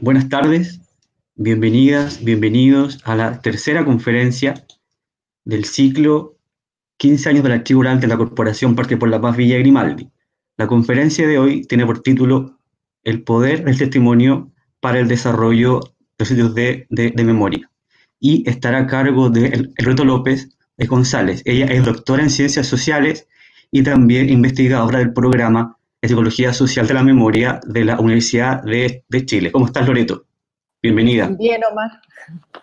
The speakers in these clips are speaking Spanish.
Buenas tardes, bienvenidas, bienvenidos a la tercera conferencia del ciclo 15 años del la oral de la Corporación Parque por la Paz Villa Grimaldi. La conferencia de hoy tiene por título El poder del testimonio para el desarrollo de sitios de, memoria y estará a cargo de Reto López González. Ella es doctora en ciencias sociales y también investigadora del programa en Psicología Social de la Memoria de la Universidad de, Chile. ¿Cómo estás, Loreto? Bienvenida. Bien, Omar.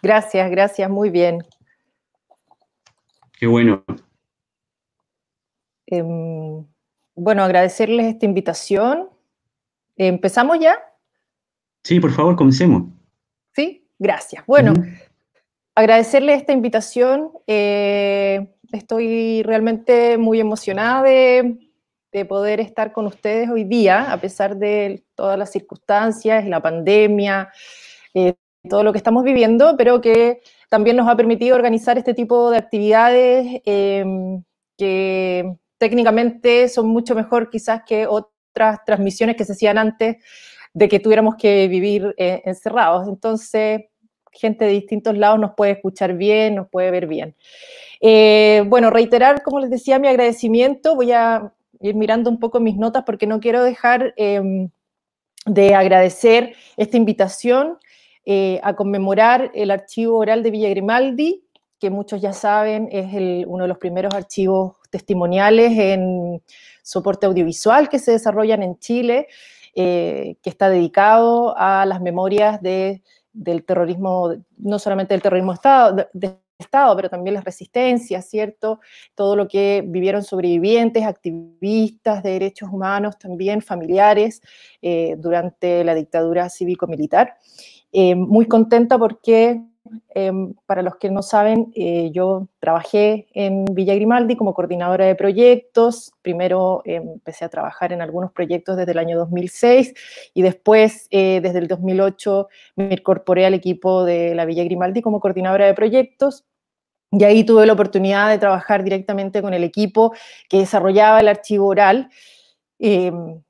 Gracias, gracias, muy bien. Qué bueno. Em, bueno, agradecerles esta invitación. ¿Empezamos ya? Sí, por favor, comencemos. Sí, gracias. Bueno, agradecerle agradecerles esta invitación. Eh, estoy realmente muy emocionada de de poder estar con ustedes hoy día, a pesar de todas las circunstancias, la pandemia, eh, todo lo que estamos viviendo, pero que también nos ha permitido organizar este tipo de actividades em, que técnicamente son mucho mejor quizás que otras transmisiones que se hacían antes de que tuviéramos que vivir eh, encerrados. Entonces, gente de distintos lados nos puede escuchar bien, nos puede ver bien. Eh, bueno, reiterar, como les decía, mi agradecimiento. Voy a ir mirando un poco mis notas porque no quiero dejar em, de agradecer esta invitación eh, a conmemorar el archivo oral de Villa Grimaldi, que muchos ya saben es uno de los primeros archivos testimoniales en soporte audiovisual que se desarrollan en Chile, eh, que está dedicado a las memorias del terrorismo, no solamente del terrorismo Estado, de, Estado, pero también las resistencias, ¿cierto? Todo lo que vivieron sobrevivientes, activistas de derechos humanos, también familiares eh, durante la dictadura cívico-militar. Eh, muy contenta porque Em, para los que no saben, eh, yo trabajé en Villa Grimaldi como coordinadora de proyectos. Primero em, empecé a trabajar en algunos proyectos desde el año 2006 y después, eh, desde el 2008, me incorporé al equipo de la Villa Grimaldi como coordinadora de proyectos. Y ahí tuve la oportunidad de trabajar directamente con el equipo que desarrollaba el archivo oral em,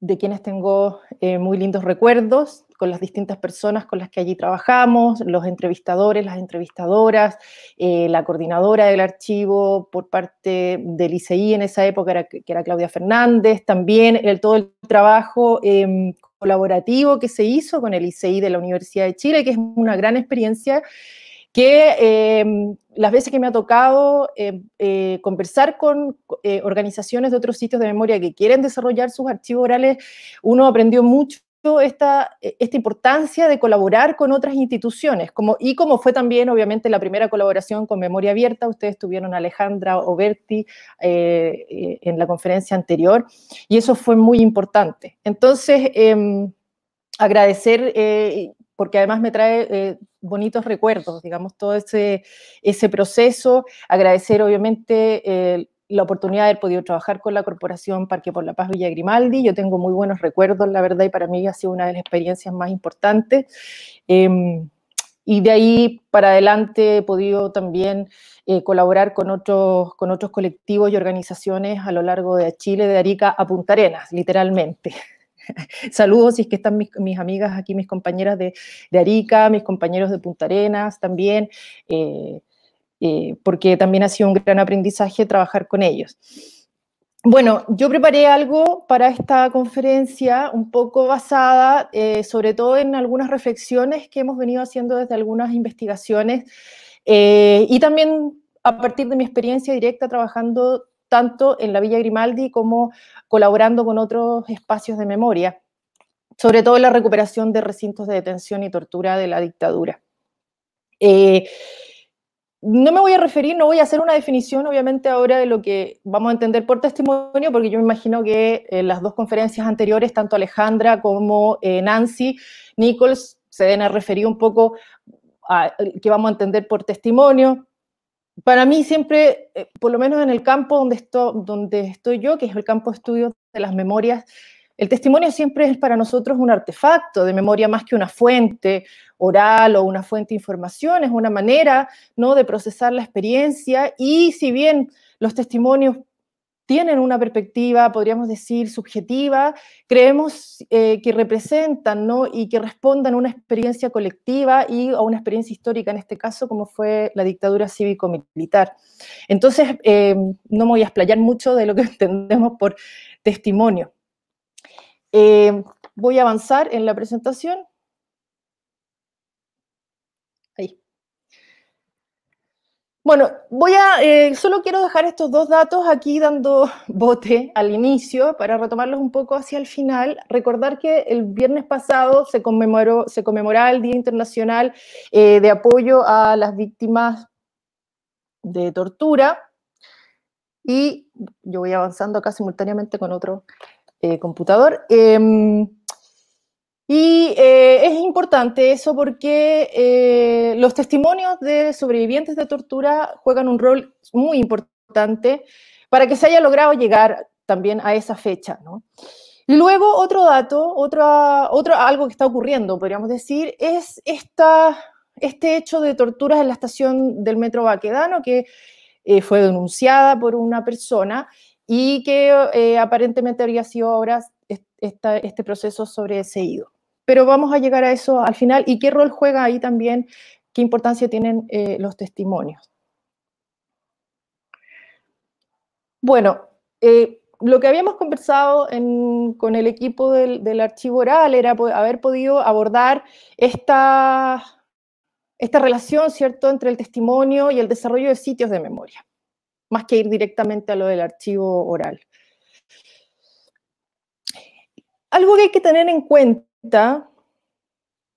de quienes tengo eh, muy lindos recuerdos con las distintas personas con las que allí trabajamos, los entrevistadores, las entrevistadoras, eh, la coordinadora del archivo por parte del ICI en esa época, que era Claudia Fernández, también el, todo el trabajo em, colaborativo que se hizo con el ICI de la Universidad de Chile, que es una gran experiencia que em, las veces que me ha tocado em, eh, conversar con eh, organizaciones de otros sitios de memoria que quieren desarrollar sus archivos orales, uno aprendió mucho esta, e, esta importancia de colaborar con otras instituciones, como, y como fue también, obviamente, la primera colaboración con Memoria Abierta, ustedes tuvieron Alejandra Oberti eh, eh, en la conferencia anterior, y eso fue muy importante. Entonces, em, agradecer, eh, porque además me trae bonitos recuerdos, digamos, todo ese, ese proceso, agradecer, obviamente, la oportunidad de haber podido trabajar con la Corporación Parque por la Paz Villa Grimaldi. Yo tengo muy buenos recuerdos, la verdad, y para mí ha sido una de las experiencias más importantes. Em, y de ahí para adelante he podido también eh, colaborar con otros, con otros colectivos y organizaciones a lo largo de Chile, de Arica a Punta Arenas, literalmente. Saludos si es que están mis, amigas aquí, mis compañeras de, Arica, mis compañeros de Punta Arenas también. Eh, eh, porque también ha sido un gran aprendizaje trabajar con ellos. Bueno, yo preparé algo para esta conferencia un poco basada eh, sobre todo en algunas reflexiones que hemos venido haciendo desde algunas investigaciones eh, y también a partir de mi experiencia directa trabajando tanto en la Villa Grimaldi como colaborando con otros espacios de memoria, sobre todo la recuperación de recintos de detención y tortura de la dictadura no me voy a referir, no voy a hacer una definición, obviamente, ahora de lo que vamos a entender por testimonio, porque yo me imagino que en eh, las dos conferencias anteriores, tanto Alejandra como eh, Nancy Nichols, se deben a referir un poco a que vamos a entender por testimonio. Para mí siempre, eh, por lo menos en el campo donde, donde estoy yo, que es el campo de estudio de las memorias, el testimonio siempre es para nosotros un artefacto de memoria más que una fuente, oral o una fuente de información, es una manera ¿no? de procesar la experiencia y si bien los testimonios tienen una perspectiva, podríamos decir, subjetiva, creemos eh, que representan y que respondan a una experiencia colectiva y a una experiencia histórica, en este caso, como fue la dictadura cívico-militar. Entonces, eh, no me voy a explayar mucho de lo que entendemos por testimonio. Eh, voy a avanzar en la presentación. Bueno, voy a, eh, solo quiero dejar estos dos datos aquí dando bote al inicio para retomarlos un poco hacia el final. Recordar que el viernes pasado se conmemoró, se conmemoraba el Día Internacional eh, de Apoyo a las Víctimas de Tortura y yo voy avanzando acá simultáneamente con otro eh, computador. Em, y eh, es importante eso porque eh, los testimonios de sobrevivientes de tortura juegan un rol muy importante para que se haya logrado llegar también a esa fecha. luego otro dato, otro, algo que está ocurriendo, podríamos decir, es esta, este hecho de torturas en la estación del metro Baquedano que eh, fue denunciada por una persona y que aparentemente habría sido ahora este proceso sobreseído pero vamos a llegar a eso al final y qué rol juega ahí también, qué importancia tienen eh, los testimonios. Bueno, eh, lo que habíamos conversado con el equipo del, archivo oral era haber podido abordar esta, esta relación, ¿cierto?, entre el testimonio y el desarrollo de sitios de memoria, más que ir directamente a lo del archivo oral. Algo que hay que tener en cuenta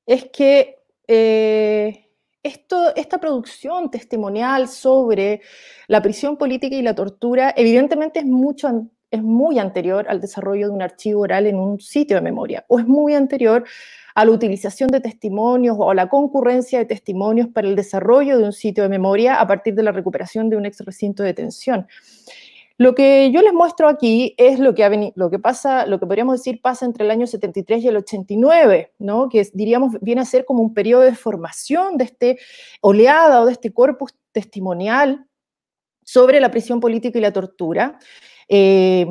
es que eh, esto, esta producción testimonial sobre la prisión política y la tortura evidentemente es, mucho, es muy anterior al desarrollo de un archivo oral en un sitio de memoria o es muy anterior a la utilización de testimonios o a la concurrencia de testimonios para el desarrollo de un sitio de memoria a partir de la recuperación de un ex recinto de detención. Lo que yo les muestro aquí es lo que, ha lo que pasa, lo que podríamos decir pasa entre el año 73 y el 89, ¿no? que diríamos viene a ser como un periodo de formación de este oleada o de este corpus testimonial sobre la prisión política y la tortura. Em,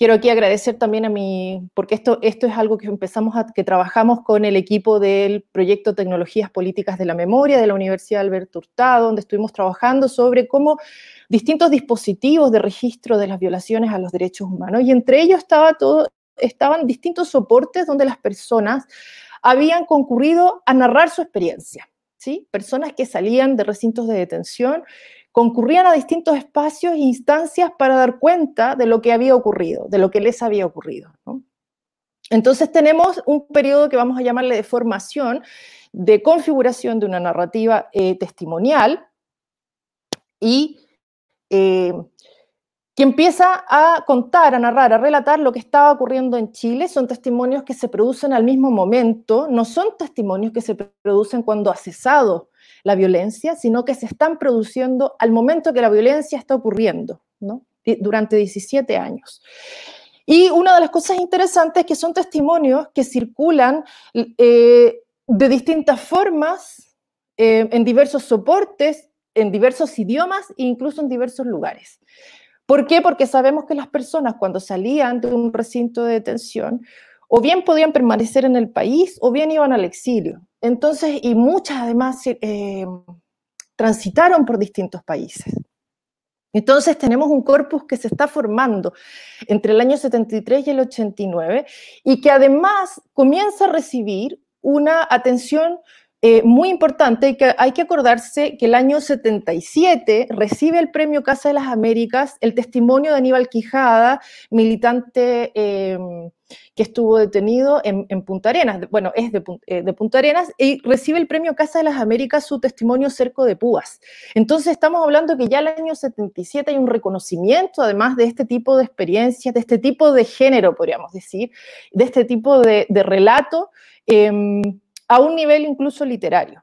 quiero aquí agradecer también a mi, porque esto, esto es algo que empezamos a, que trabajamos con el equipo del proyecto Tecnologías Políticas de la Memoria de la Universidad Alberto Hurtado, donde estuvimos trabajando sobre cómo distintos dispositivos de registro de las violaciones a los derechos humanos, y entre ellos estaba todo, estaban distintos soportes donde las personas habían concurrido a narrar su experiencia. ¿Sí? Personas que salían de recintos de detención concurrían a distintos espacios e instancias para dar cuenta de lo que había ocurrido, de lo que les había ocurrido. Entonces tenemos un periodo que vamos a llamarle de formación, de configuración de una narrativa eh, testimonial y eh, que empieza a contar, a narrar, a relatar lo que estaba ocurriendo en Chile. Son testimonios que se producen al mismo momento, no son testimonios que se producen cuando ha cesado la violencia, sino que se están produciendo al momento que la violencia está ocurriendo, durante 17 años. Y una de las cosas interesantes es que son testimonios que circulan eh, de distintas formas, eh, en diversos soportes, en diversos idiomas e incluso en diversos lugares. ¿Por qué? Porque sabemos que las personas cuando salían de un recinto de detención o bien podían permanecer en el país o bien iban al exilio. Entonces, y muchas además eh, transitaron por distintos países. Entonces tenemos un corpus que se está formando entre el año 73 y el 89 y que además comienza a recibir una atención eh, muy importante hay que acordarse que el año 77 recibe el premio Casa de las Américas el testimonio de Aníbal Quijada, militante em, que estuvo detenido en, Punta Arenas, bueno, es eh, de, Punta Arenas, y recibe el premio Casa de las Américas su testimonio cerco de Púas. Entonces estamos hablando que ya el año 77 hay un reconocimiento, además de este tipo de experiencias, de este tipo de género, podríamos decir, de este tipo de, de relato em, a un nivel incluso literario.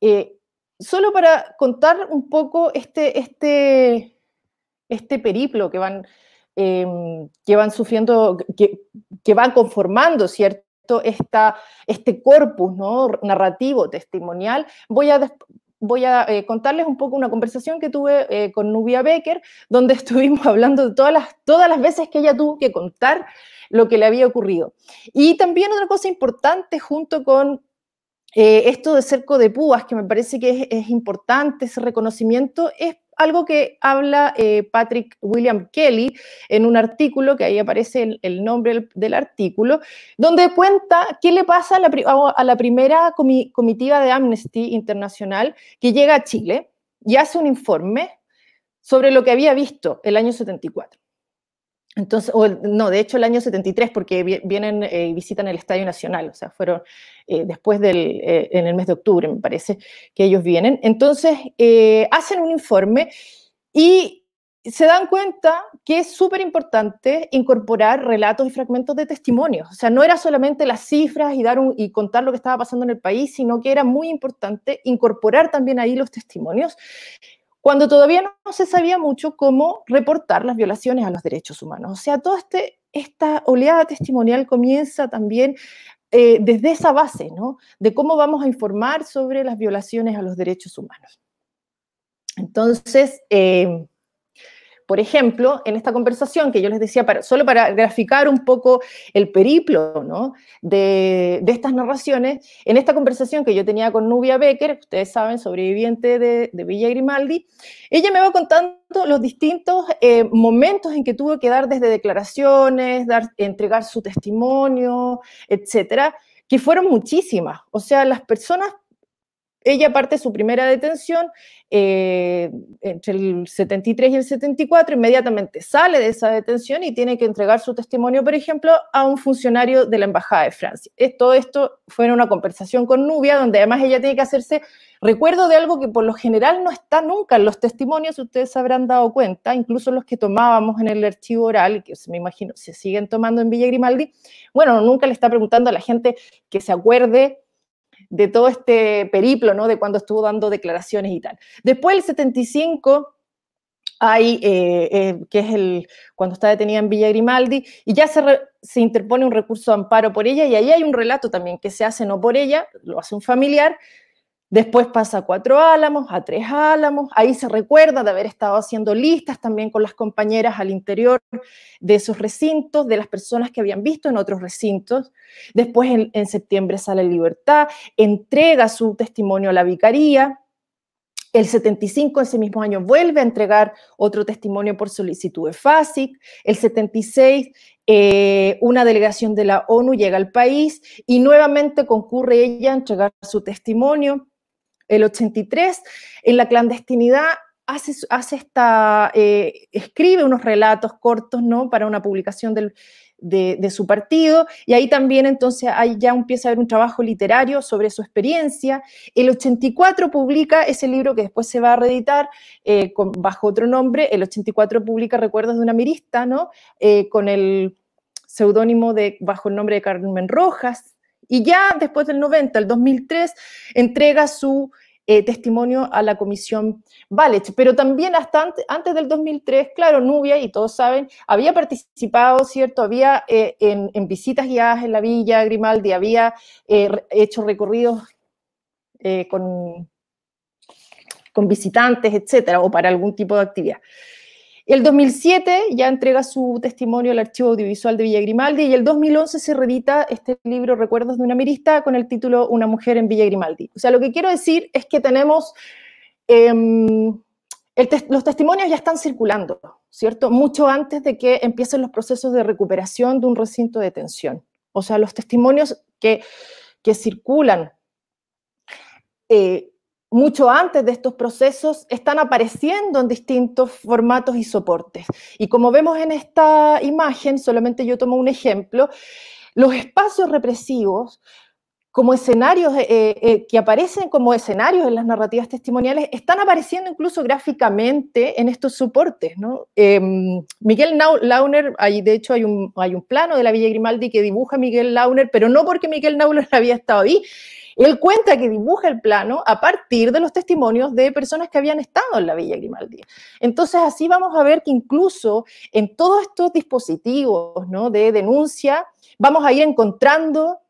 Eh, solo para contar un poco este, este, este periplo que van, em, que van sufriendo, que, que van conformando, ¿cierto? Esta, este corpus ¿no? narrativo, testimonial, voy a voy a eh, contarles un poco una conversación que tuve eh, con Nubia Becker, donde estuvimos hablando de todas las, todas las veces que ella tuvo que contar lo que le había ocurrido. Y también otra cosa importante junto con eh, esto de cerco de púas, que me parece que es, es importante ese reconocimiento, es algo que habla eh, Patrick William Kelly en un artículo, que ahí aparece el, nombre del, artículo, donde cuenta qué le pasa a la, primera comitiva de Amnesty Internacional que llega a Chile y hace un informe sobre lo que había visto el año 74. Entonces, o, no, de hecho el año 73, porque vienen eh, y visitan el Estadio Nacional, o sea, fueron eh, después del, eh, en el mes de octubre, me parece, que ellos vienen. Entonces, hacen un informe y se dan cuenta que es súper importante incorporar relatos y fragmentos de testimonios. O sea, no era solamente las cifras y, dar y contar lo que estaba pasando en el país, sino que era muy importante incorporar también ahí los testimonios cuando todavía no se sabía mucho cómo reportar las violaciones a los derechos humanos. O sea, toda este, esta oleada testimonial comienza también eh, desde esa base, ¿no? De cómo vamos a informar sobre las violaciones a los derechos humanos. Entonces, eh, por ejemplo, en esta conversación que yo les decía, para, solo para graficar un poco el periplo de, estas narraciones, en esta conversación que yo tenía con Nubia Becker, ustedes saben, sobreviviente de, Villa Grimaldi, ella me va contando los distintos eh, momentos en que tuvo que dar desde declaraciones, dar, entregar su testimonio, etcétera, que fueron muchísimas. O sea, las personas ella parte su primera detención eh, entre el 73 y el 74, inmediatamente sale de esa detención y tiene que entregar su testimonio, por ejemplo, a un funcionario de la Embajada de Francia. Todo esto fue en una conversación con Nubia, donde además ella tiene que hacerse recuerdo de algo que por lo general no está nunca en los testimonios, ustedes habrán dado cuenta, incluso los que tomábamos en el archivo oral, que me imagino se siguen tomando en Villa Grimaldi, bueno, nunca le está preguntando a la gente que se acuerde de todo este periplo, ¿no? De cuando estuvo dando declaraciones y tal. Después el 75 hay, eh, eh, que es el, cuando está detenida en Villa Grimaldi, y ya se, se, interpone un recurso de amparo por ella, y ahí hay un relato también que se hace no por ella, lo hace un familiar, Después pasa a cuatro álamos, a tres álamos. Ahí se recuerda de haber estado haciendo listas también con las compañeras al interior de esos recintos, de las personas que habían visto en otros recintos. Después en, septiembre sale Libertad, entrega su testimonio a la vicaría. El 75 ese mismo año vuelve a entregar otro testimonio por solicitud de FASIC. El 76 eh, una delegación de la ONU llega al país y nuevamente concurre ella a entregar su testimonio el 83, en la clandestinidad hace, hace esta, eh, escribe unos relatos cortos, ¿no? Para una publicación de, su partido, y ahí también entonces ahí ya empieza a haber un trabajo literario sobre su experiencia. El 84 publica ese libro que después se va a reeditar eh, bajo otro nombre, el 84 publica Recuerdos de una mirista, ¿no? Eh, con el seudónimo de, bajo el nombre de Carmen Rojas, y ya después del 90, el 2003, entrega su eh, testimonio a la comisión Valech. Pero también hasta antes, del 2003, claro, Nubia, y todos saben, había participado, ¿cierto? Había eh, en, visitas guiadas en la villa Grimaldi, había eh, hecho recorridos con, con visitantes, etcétera, o para algún tipo de actividad el 2007 ya entrega su testimonio al Archivo Audiovisual de Villa Grimaldi y el 2011 se reedita este libro Recuerdos de una mirista con el título Una mujer en Villa Grimaldi. O sea, lo que quiero decir es que tenemos... Em, los testimonios ya están circulando, ¿cierto? Mucho antes de que empiecen los procesos de recuperación de un recinto de detención. O sea, los testimonios que, circulan eh, mucho antes de estos procesos, están apareciendo en distintos formatos y soportes. Y como vemos en esta imagen, solamente yo tomo un ejemplo, los espacios represivos como escenarios eh, eh, eh, que aparecen como escenarios en las narrativas testimoniales, están apareciendo incluso gráficamente en estos soportes. Em, Miguel Launer, ahí de hecho hay un, hay un plano de la Villa Grimaldi que dibuja Miguel Launer, pero no porque Miguel Launer había estado ahí, él cuenta que dibuja el plano a partir de los testimonios de personas que habían estado en la Villa Grimaldi. Entonces, así vamos a ver que incluso en todos estos dispositivos de denuncia, vamos a ir encontrando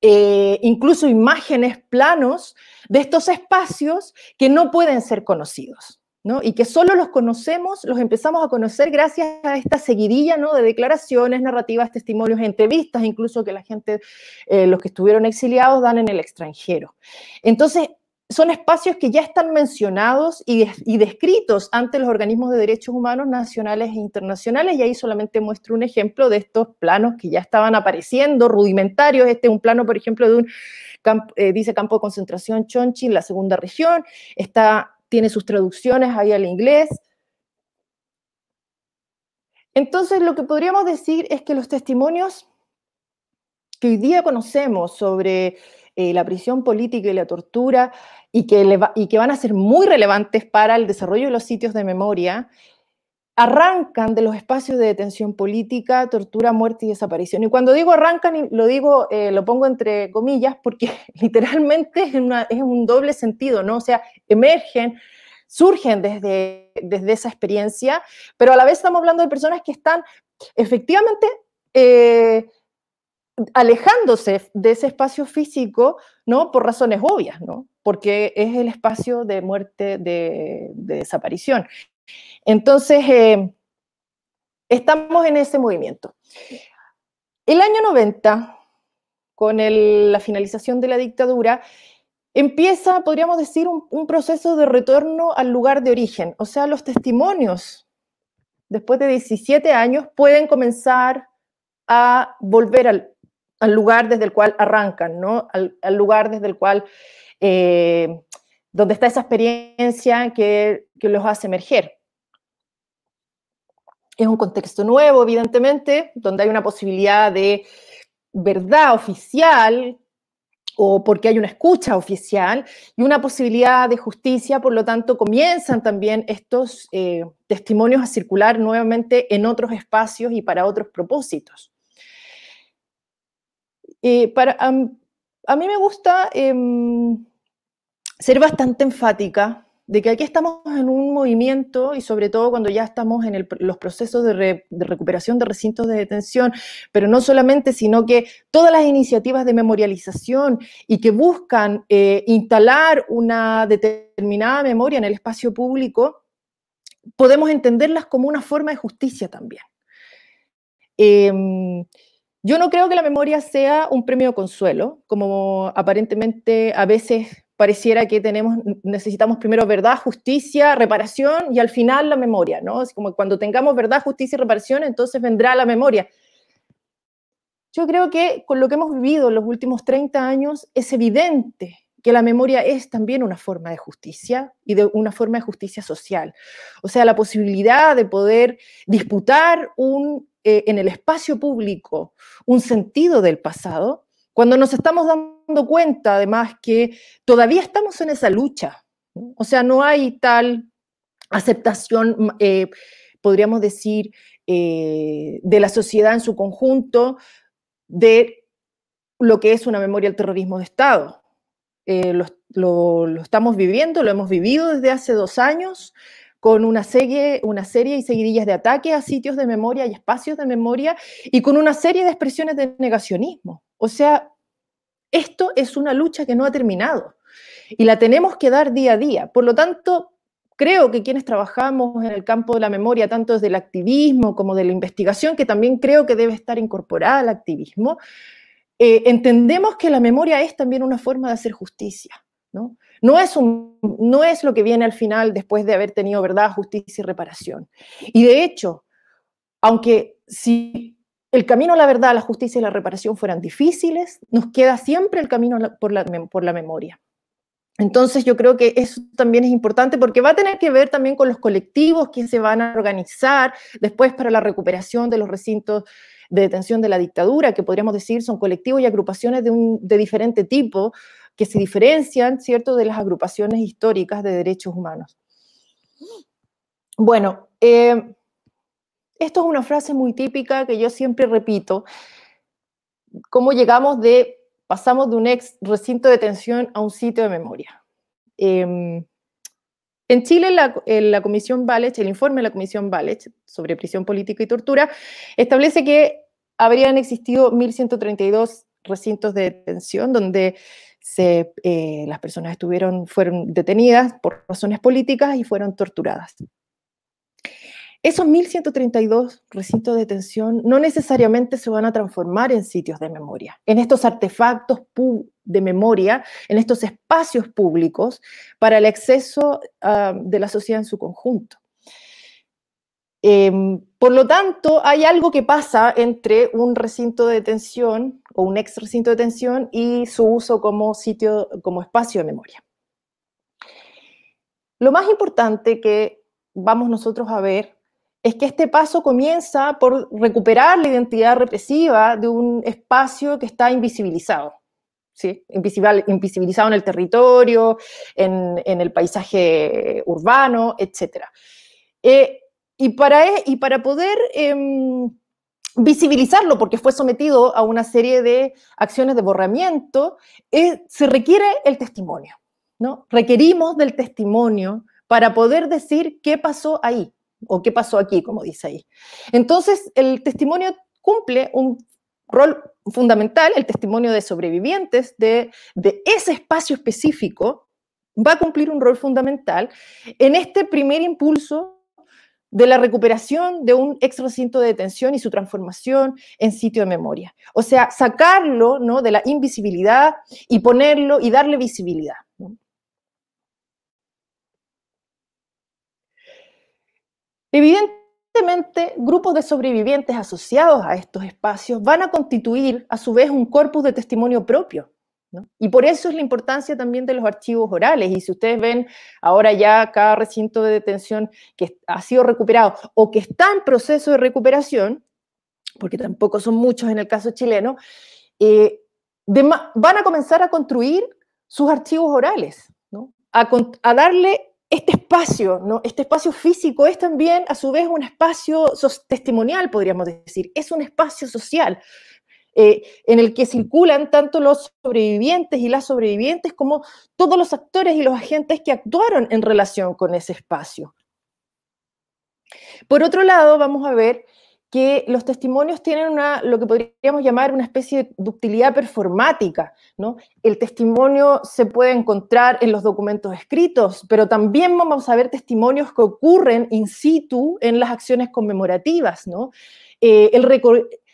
eh, incluso imágenes, planos de estos espacios que no pueden ser conocidos. Y que solo los conocemos, los empezamos a conocer gracias a esta seguidilla, ¿no? De declaraciones, narrativas, testimonios, entrevistas, incluso que la gente, eh, los que estuvieron exiliados, dan en el extranjero. Entonces, son espacios que ya están mencionados y, descritos ante los organismos de derechos humanos nacionales e internacionales, y ahí solamente muestro un ejemplo de estos planos que ya estaban apareciendo, rudimentarios. Este es un plano, por ejemplo, de un, eh, dice campo de concentración Chonchi la segunda región, está tiene sus traducciones ahí al inglés. Entonces, lo que podríamos decir es que los testimonios que hoy día conocemos sobre eh, la prisión política y la tortura y que, y que van a ser muy relevantes para el desarrollo de los sitios de memoria, arrancan de los espacios de detención política, tortura, muerte y desaparición. Y cuando digo arrancan, lo digo, eh, lo pongo entre comillas, porque literalmente es, es, un doble sentido, ¿no? O sea, emergen surgen desde, desde esa experiencia, pero a la vez estamos hablando de personas que están efectivamente eh, alejándose de ese espacio físico, ¿no? Por razones obvias, ¿no? Porque es el espacio de muerte, de, desaparición. Entonces, eh, estamos en ese movimiento. El año 90, con la finalización de la dictadura, empieza, podríamos decir, un, proceso de retorno al lugar de origen. O sea, los testimonios, después de 17 años, pueden comenzar a volver al, lugar desde el cual arrancan, ¿no? Al, lugar desde el cual, eh, donde está esa experiencia que, que los hace emerger. Es un contexto nuevo, evidentemente, donde hay una posibilidad de verdad oficial o porque hay una escucha oficial y una posibilidad de justicia, por lo tanto comienzan también estos eh, testimonios a circular nuevamente en otros espacios y para otros propósitos. Eh, para, a mí me gusta em, ser bastante enfática de que aquí estamos en un movimiento y sobre todo cuando ya estamos en los procesos de, recuperación de recintos de detención, pero no solamente, sino que todas las iniciativas de memorialización y que buscan eh, instalar una determinada memoria en el espacio público, podemos entenderlas como una forma de justicia también. Em, yo no creo que la memoria sea un premio consuelo, como aparentemente a veces pareciera que tenemos, necesitamos primero verdad, justicia, reparación y al final la memoria, ¿no? Es como cuando tengamos verdad, justicia y reparación, entonces vendrá la memoria. Yo creo que con lo que hemos vivido en los últimos 30 años es evidente que la memoria es también una forma de justicia y de una forma de justicia social. O sea, la posibilidad de poder disputar un, eh, en el espacio público un sentido del pasado cuando nos estamos dando cuenta, además, que todavía estamos en esa lucha. O sea, no hay tal aceptación, mm, eh, podríamos decir, eh, de la sociedad en su conjunto de lo que es una memoria del terrorismo de Estado. Eh, lo, lo, lo, estamos viviendo, lo hemos vivido desde hace dos años, con una serie, una serie y seguidillas de ataques a sitios de memoria y espacios de memoria, y con una serie de expresiones de negacionismo. O sea, esto es una lucha que no ha terminado y la tenemos que dar día a día. Por lo tanto, creo que quienes trabajamos en el campo de la memoria, tanto desde el activismo como de la investigación, que también creo que debe estar incorporada al activismo, eh, entendemos que la memoria es también una forma de hacer justicia. ¿no? No, es un, no es lo que viene al final después de haber tenido verdad, justicia y reparación. Y de hecho, aunque si el camino a la verdad, la justicia y la reparación fueran difíciles, nos queda siempre el camino por la, memoria. Entonces yo creo que eso también es importante porque va a tener que ver también con los colectivos que se van a organizar después para la recuperación de los recintos de detención de la dictadura, que podríamos decir son colectivos y agrupaciones de, diferente tipo que se diferencian, ¿cierto?, de las agrupaciones históricas de derechos humanos. Bueno, eh, esto es una frase muy típica que yo siempre repito. ¿Cómo llegamos de, pasamos de un ex recinto de detención a un sitio de memoria? Em, en Chile, la, Comisión Valech, el informe de la Comisión Valech sobre prisión política y tortura, establece que habrían existido 1.132 recintos de detención donde eh, las personas estuvieron, fueron detenidas por razones políticas y fueron torturadas. Esos 1.132 recintos de detención no necesariamente se van a transformar en sitios de memoria, en estos artefactos de memoria, en estos espacios públicos para el acceso ah, de la sociedad en su conjunto. Em, por lo tanto, hay algo que pasa entre un recinto de detención o un ex recinto de detención y su uso como sitio, como espacio de memoria. Lo más importante que vamos nosotros a ver es que este paso comienza por recuperar la identidad represiva de un espacio que está invisibilizado. ¿Sí? invisibilizado en el territorio, en, el paisaje urbano, etc. Eh, e, y, para, poder em, visibilizarlo, porque fue sometido a una serie de acciones de borramiento, eh, se requiere el testimonio. ¿no? Requerimos del testimonio para poder decir qué pasó ahí, o qué pasó aquí, como dice ahí. Entonces, el testimonio cumple un rol fundamental, el testimonio de sobrevivientes de, de ese espacio específico va a cumplir un rol fundamental en este primer impulso de la recuperación de un ex recinto de detención y su transformación en sitio de memoria. O sea, sacarlo ¿no? de la invisibilidad y ponerlo y darle visibilidad. Evidentemente, grupos de sobrevivientes asociados a estos espacios van a constituir a su vez un corpus de testimonio propio. Y por eso es la importancia también de los archivos orales. Y si ustedes ven ahora ya cada recinto de detención que ha sido recuperado o que está en proceso de recuperación, porque tampoco son muchos en el caso chileno, eh, van a comenzar a construir sus archivos orales, ¿no? a darle este espacio, ¿no? este espacio físico es también a su vez un espacio testimonial, podríamos decir, es un espacio social eh, en el que circulan tanto los sobrevivientes y las sobrevivientes como todos los actores y los agentes que actuaron en relación con ese espacio. Por otro lado, vamos a ver que los testimonios tienen una, lo que podríamos llamar una especie de ductilidad performática. ¿no? El testimonio se puede encontrar en los documentos escritos, pero también vamos a ver testimonios que ocurren in situ en las acciones conmemorativas. ¿no? Eh,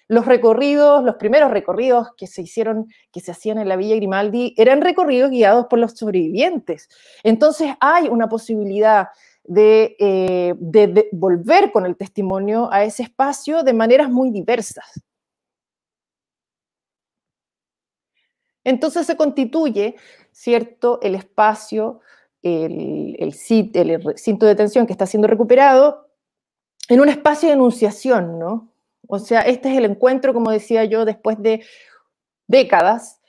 los recorridos, los primeros recorridos que se hicieron, que se hacían en la Villa Grimaldi, eran recorridos guiados por los sobrevivientes. Entonces hay una posibilidad eh, de, volver con el testimonio a ese espacio de maneras muy diversas. Entonces se constituye, ¿cierto?, el espacio, el, el, el recinto de detención que está siendo recuperado, en un espacio de enunciación, ¿no? O sea, este es el encuentro, como decía yo, después de décadas,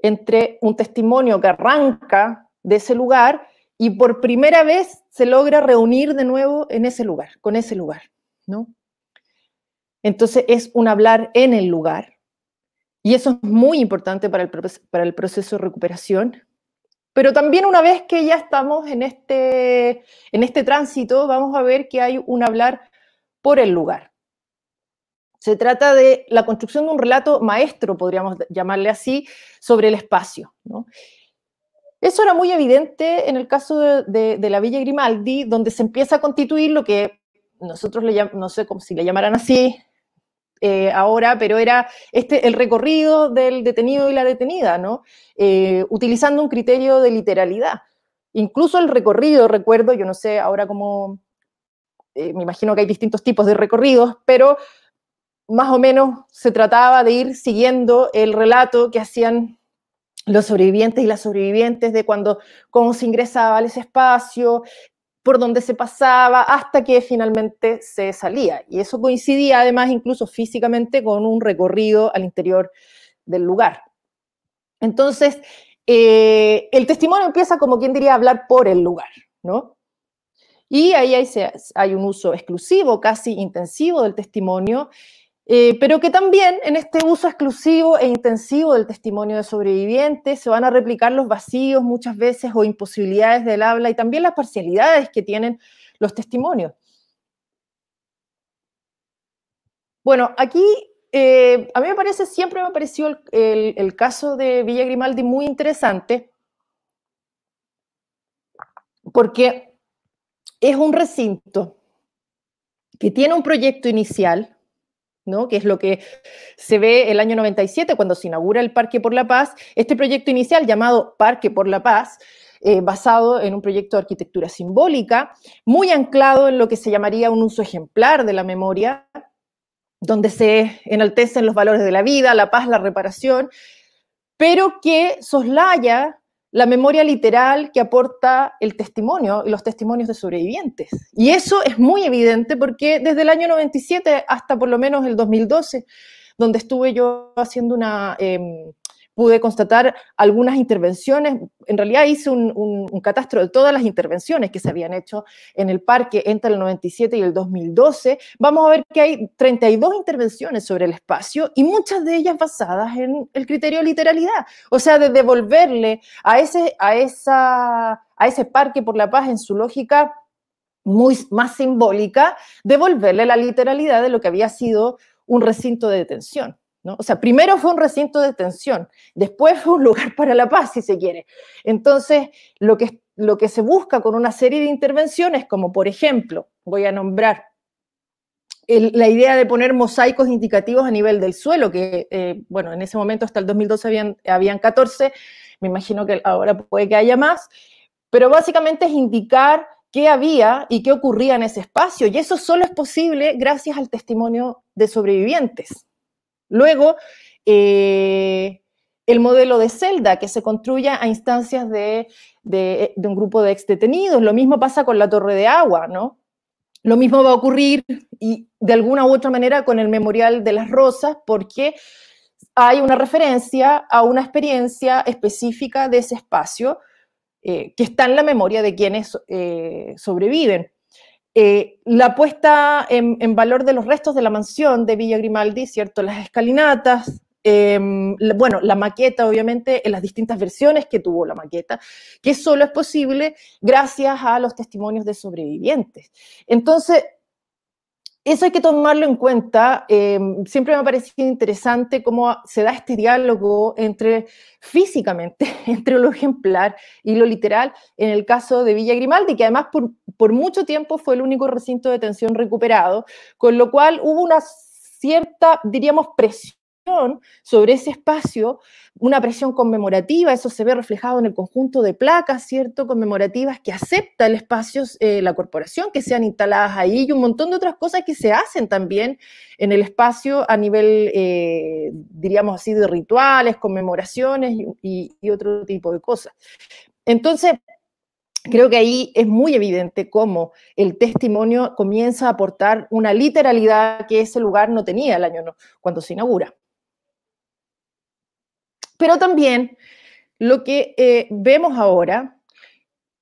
entre un testimonio que arranca de ese lugar y por primera vez se logra reunir de nuevo en ese lugar, con ese lugar, ¿no? Entonces es un hablar en el lugar y eso es muy importante para el, proceso de recuperación. Pero también una vez que ya estamos en este, en este tránsito, vamos a ver que hay un hablar por el lugar. Se trata de la construcción de un relato maestro, podríamos llamarle así, sobre el espacio. ¿no? Eso era muy evidente en el caso de, la Villa Grimaldi, donde se empieza a constituir lo que nosotros le llamamos, no sé cómo si le llamaran así eh, ahora, pero era este el recorrido del detenido y la detenida, ¿no? Eh, utilizando un criterio de literalidad. Incluso el recorrido, recuerdo, yo no sé ahora cómo, eh, me imagino que hay distintos tipos de recorridos, pero más o menos se trataba de ir siguiendo el relato que hacían los sobrevivientes y las sobrevivientes de cuando, cómo se ingresaba al ese espacio, por dónde se pasaba, hasta que finalmente se salía. Y eso coincidía además incluso físicamente con un recorrido al interior del lugar. Entonces, eh, el testimonio empieza como quien diría hablar por el lugar, ¿no? Y ahí hay un uso exclusivo, casi intensivo del testimonio, eh, pero que también en este uso exclusivo e intensivo del testimonio de sobrevivientes se van a replicar los vacíos muchas veces o imposibilidades del habla y también las parcialidades que tienen los testimonios. Bueno, aquí eh, a mí me parece, siempre me ha parecido el caso de Villa Grimaldi muy interesante porque es un recinto que tiene un proyecto inicial que es lo que se ve el año 97 cuando se inaugura el Parque por la Paz. Este proyecto inicial llamado Parque por la Paz, eh, basado en un proyecto de arquitectura simbólica, muy anclado en lo que se llamaría un uso ejemplar de la memoria, donde se enaltecen los valores de la vida, la paz, la reparación, pero que soslaya la memoria literal que aporta el testimonio y los testimonios de sobrevivientes. Y eso es muy evidente porque desde el año 97 hasta por lo menos el 2012, donde estuve yo haciendo una, em, pude constatar algunas intervenciones, en realidad hice un, catastro de todas las intervenciones que se habían hecho en el parque entre el 97 y el 2012. Vamos a ver que hay 32 intervenciones sobre el espacio y muchas de ellas basadas en el criterio de literalidad, o sea, de devolverle a ese, a esa, a ese parque por la paz en su lógica muy, más simbólica, devolverle la literalidad de lo que había sido un recinto de detención. O sea, primero fue un recinto de detención, después fue un lugar para la paz, si se quiere. Entonces, lo que, se busca con una serie de intervenciones, como por ejemplo, voy a nombrar la idea de poner mosaicos indicativos a nivel del suelo, que, eh, bueno, en ese momento hasta el 2012 habían 14, me imagino que ahora puede que haya más, pero básicamente es indicar qué había y qué ocurría en ese espacio, y eso solo es posible gracias al testimonio de sobrevivientes. Luego, eh, el modelo de celda que se construya a instancias de, un grupo de ex detenidos, Lo mismo pasa con la torre de agua, ¿no? Lo mismo va a ocurrir y de alguna u otra manera con el Memorial de las Rosas porque hay una referencia a una experiencia específica de ese espacio eh, que está en la memoria de quienes eh, sobreviven. Eh, la puesta en, valor de los restos de la mansión de Villa Grimaldi, ¿cierto? Las escalinatas, em, bueno, la maqueta, obviamente, en las distintas versiones que tuvo la maqueta, que solo es posible gracias a los testimonios de sobrevivientes. Entonces, eso hay que tomarlo en cuenta. Em, siempre me ha parecido interesante cómo se da este diálogo entre físicamente, entre lo ejemplar y lo literal, en el caso de Villa Grimaldi, que además por, por mucho tiempo fue el único recinto de detención recuperado, con lo cual hubo una cierta, diríamos, presión sobre ese espacio, una presión conmemorativa, eso se ve reflejado en el conjunto de placas, ¿cierto? Conmemorativas que acepta el espacio, eh, la corporación, que sean instaladas ahí y un montón de otras cosas que se hacen también en el espacio a nivel, eh, diríamos así, de rituales, conmemoraciones y otro tipo de cosas. Entonces, Creo que ahí es muy evidente cómo el testimonio comienza a aportar una literalidad que ese lugar no tenía el año cuando se inaugura. Pero también lo que eh, vemos ahora,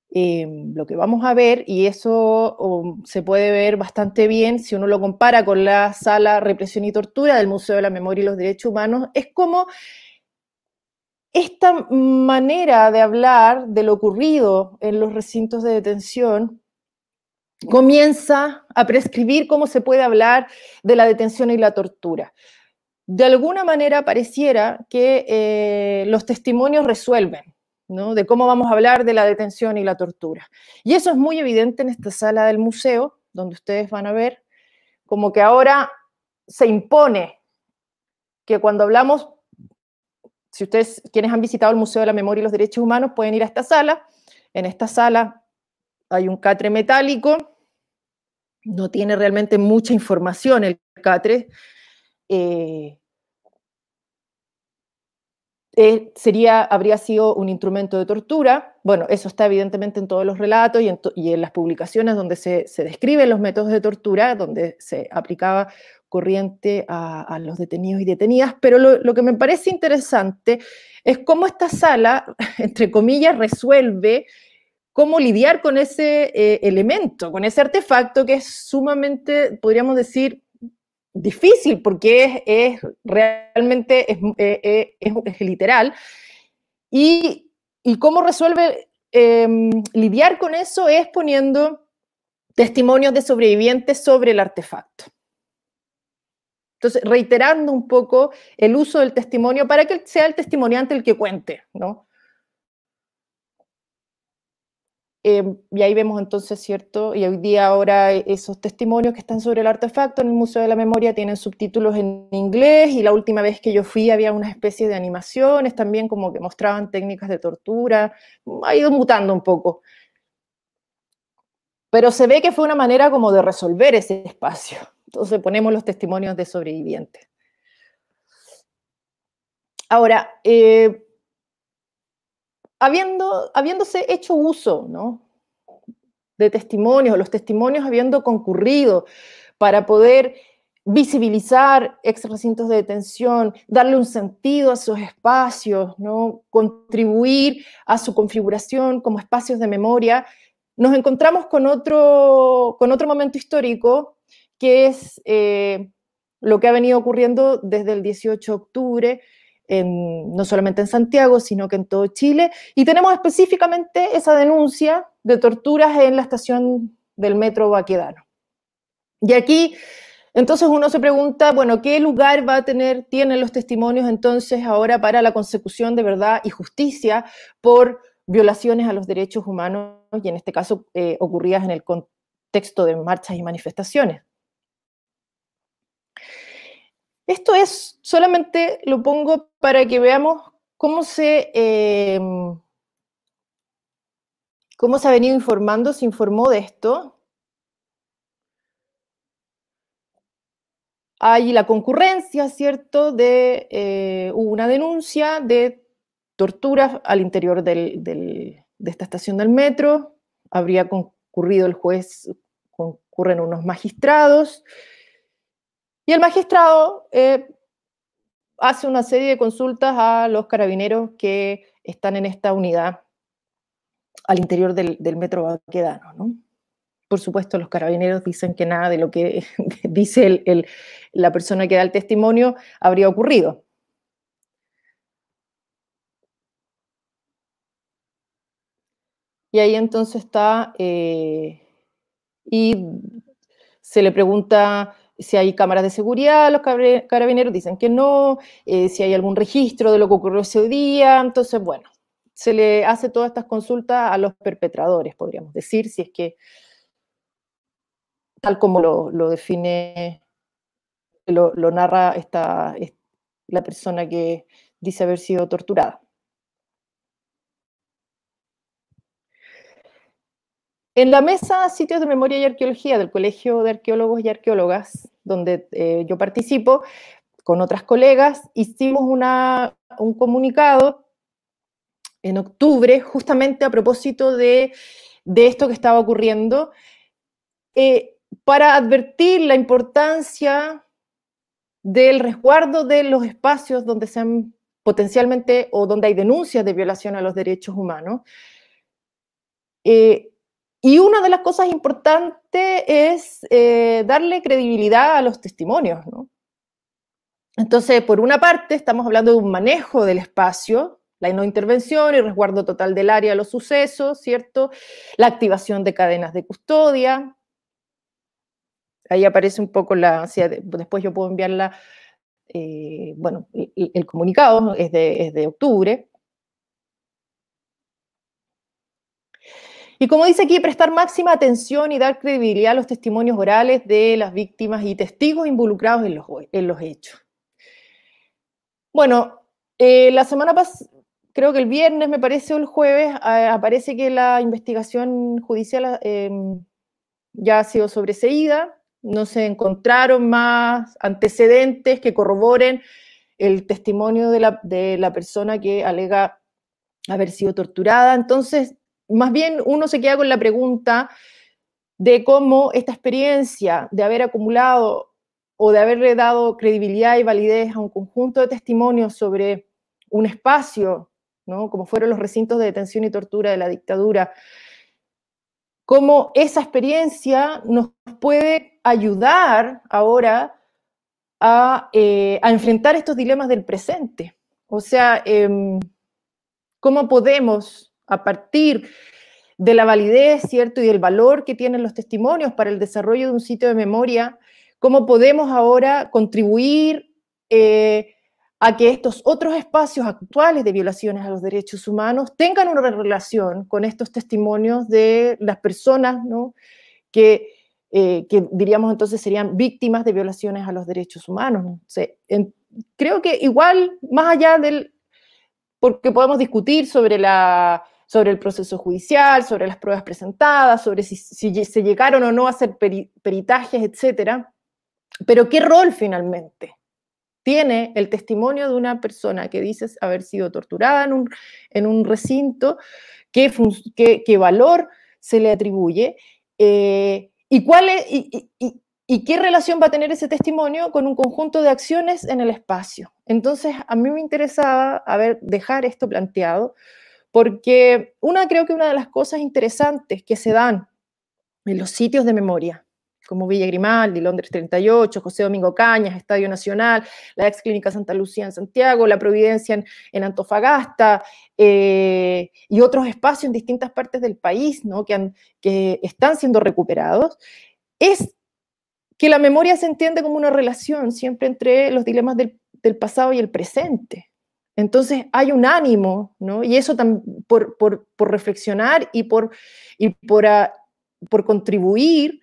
eh, lo que vamos a ver, y eso se puede ver bastante bien si uno lo compara con la sala Represión y Tortura del Museo de la Memoria y los Derechos Humanos, es como esta manera de hablar de lo ocurrido en los recintos de detención comienza a prescribir cómo se puede hablar de la detención y la tortura. De alguna manera pareciera que eh, los testimonios resuelven, ¿no? De cómo vamos a hablar de la detención y la tortura. Y eso es muy evidente en esta sala del museo, donde ustedes van a ver, como que ahora se impone que cuando hablamos si ustedes, quienes han visitado el Museo de la Memoria y los Derechos Humanos, pueden ir a esta sala. En esta sala hay un catre metálico, no tiene realmente mucha información el catre. Eh, eh, sería, habría sido un instrumento de tortura. Bueno, eso está evidentemente en todos los relatos y en, las publicaciones donde se, describen los métodos de tortura, donde se aplicaba corriente a, los detenidos y detenidas, pero lo, que me parece interesante es cómo esta sala, entre comillas, resuelve cómo lidiar con ese eh, elemento, con ese artefacto que es sumamente, podríamos decir, difícil, porque es, realmente, eh, eh, es, literal, y, cómo resuelve em, lidiar con eso es poniendo testimonios de sobrevivientes sobre el artefacto. Entonces, reiterando un poco el uso del testimonio para que sea el testimoniante el que cuente, ¿no? Em, y ahí vemos entonces, ¿cierto? Y hoy día ahora esos testimonios que están sobre el artefacto en el Museo de la Memoria tienen subtítulos en inglés y la última vez que yo fui había una especie de animaciones también como que mostraban técnicas de tortura, ha ido mutando un poco. Pero se ve que fue una manera como de resolver ese espacio, entonces ponemos los testimonios de sobrevivientes. Ahora, eh, habiéndose hecho uso de testimonios, los testimonios habiendo concurrido para poder visibilizar ex recintos de detención, darle un sentido a sus espacios, ¿no? contribuir a su configuración como espacios de memoria, nos encontramos con otro, con otro momento histórico que es eh, lo que ha venido ocurriendo desde el 18 de octubre, no solamente en Santiago, sino que en todo Chile. Y tenemos específicamente esa denuncia de torturas en la estación del metro Baquedano. Y aquí, entonces uno se pregunta, bueno, ¿qué lugar va a tener, tienen los testimonios entonces ahora para la consecución de verdad y justicia por violaciones a los derechos humanos, y en este caso eh, ocurridas en el contexto de marchas y manifestaciones? Esto es, solamente lo pongo para que veamos cómo se, em, se ha venido informando, se informó de esto. Hay la concurrencia, ¿cierto? De eh, hubo una denuncia de tortura al interior de esta estación del metro. Habría concurrido el juez, concurren unos magistrados. Y el magistrado eh, hace una serie de consultas a los carabineros que están en esta unidad al interior del, metro Baquedano. Por supuesto, los carabineros dicen que nada de lo que dice la persona que da el testimonio habría ocurrido. Y ahí entonces está, eh, y se le pregunta si hay cámaras de seguridad, los carabineros dicen que no, eh, si hay algún registro de lo que ocurrió ese día, entonces, bueno, se le hace todas estas consultas a los perpetradores, podríamos decir, si es que, tal como lo, define, lo, narra la persona que dice haber sido torturada. En la mesa Sitios de Memoria y Arqueología del Colegio de Arqueólogos y Arqueólogas donde eh, yo participo, con otras colegas, hicimos una, un comunicado en octubre, justamente a propósito de, esto que estaba ocurriendo, eh, para advertir la importancia del resguardo de los espacios donde se han potencialmente o donde hay denuncias de violación a los derechos humanos. Eh, y una de las cosas importantes es eh, darle credibilidad a los testimonios. ¿no? Entonces, por una parte, estamos hablando de un manejo del espacio, la no intervención el resguardo total del área a los sucesos, ¿cierto? La activación de cadenas de custodia. Ahí aparece un poco la, después yo puedo enviarla. Eh, bueno, el, comunicado es de octubre. Y como dice aquí, prestar máxima atención y dar credibilidad a los testimonios orales de las víctimas y testigos involucrados en los, en los hechos. Bueno, eh, la semana pasada, creo que el viernes, me parece, o el jueves, aparece que la investigación judicial em, ya ha sido sobreseída, no se encontraron más antecedentes que corroboren el testimonio de la, de la persona que alega haber sido torturada. Entonces, más bien uno se queda con la pregunta de cómo esta experiencia de haber acumulado o de haberle dado credibilidad y validez a un conjunto de testimonios sobre un espacio, ¿no? como fueron los recintos de detención y tortura de la dictadura, cómo esa experiencia nos puede ayudar ahora a, eh, enfrentar estos dilemas del presente. O sea, em, cómo podemos a partir de la validez, ¿cierto? Y del valor que tienen los testimonios para el desarrollo de un sitio de memoria, cómo podemos ahora contribuir eh, a que estos otros espacios actuales de violaciones a los derechos humanos tengan una relación con estos testimonios de las personas, eh, Que, diríamos entonces serían víctimas de violaciones a los derechos humanos. creo que igual, más allá del, porque podemos discutir sobre la sobre el proceso judicial, sobre las pruebas presentadas, sobre si, se llegaron o no a hacer peritajes, etc. Pero ¿qué rol finalmente tiene el testimonio de una persona que dice haber sido torturada en un, recinto? ¿Qué, valor se le atribuye? Eh, ¿Y, qué relación va a tener ese testimonio con un conjunto de acciones en el espacio? Entonces, a mí me interesaba dejar esto planteado porque una, creo que una de las cosas interesantes que se dan en los sitios de memoria, como Villa Grimaldi, Londres 38, José Domingo Cañas, Estadio Nacional, la ex clínica Santa Lucía en Santiago, la Providencia en, Antofagasta eh, y otros espacios en distintas partes del país que, están siendo recuperados, es que la memoria se entiende como una relación siempre entre los dilemas del pasado y el presente. Entonces hay un ánimo, ¿no? Y eso por, por, reflexionar y ah, por, contribuir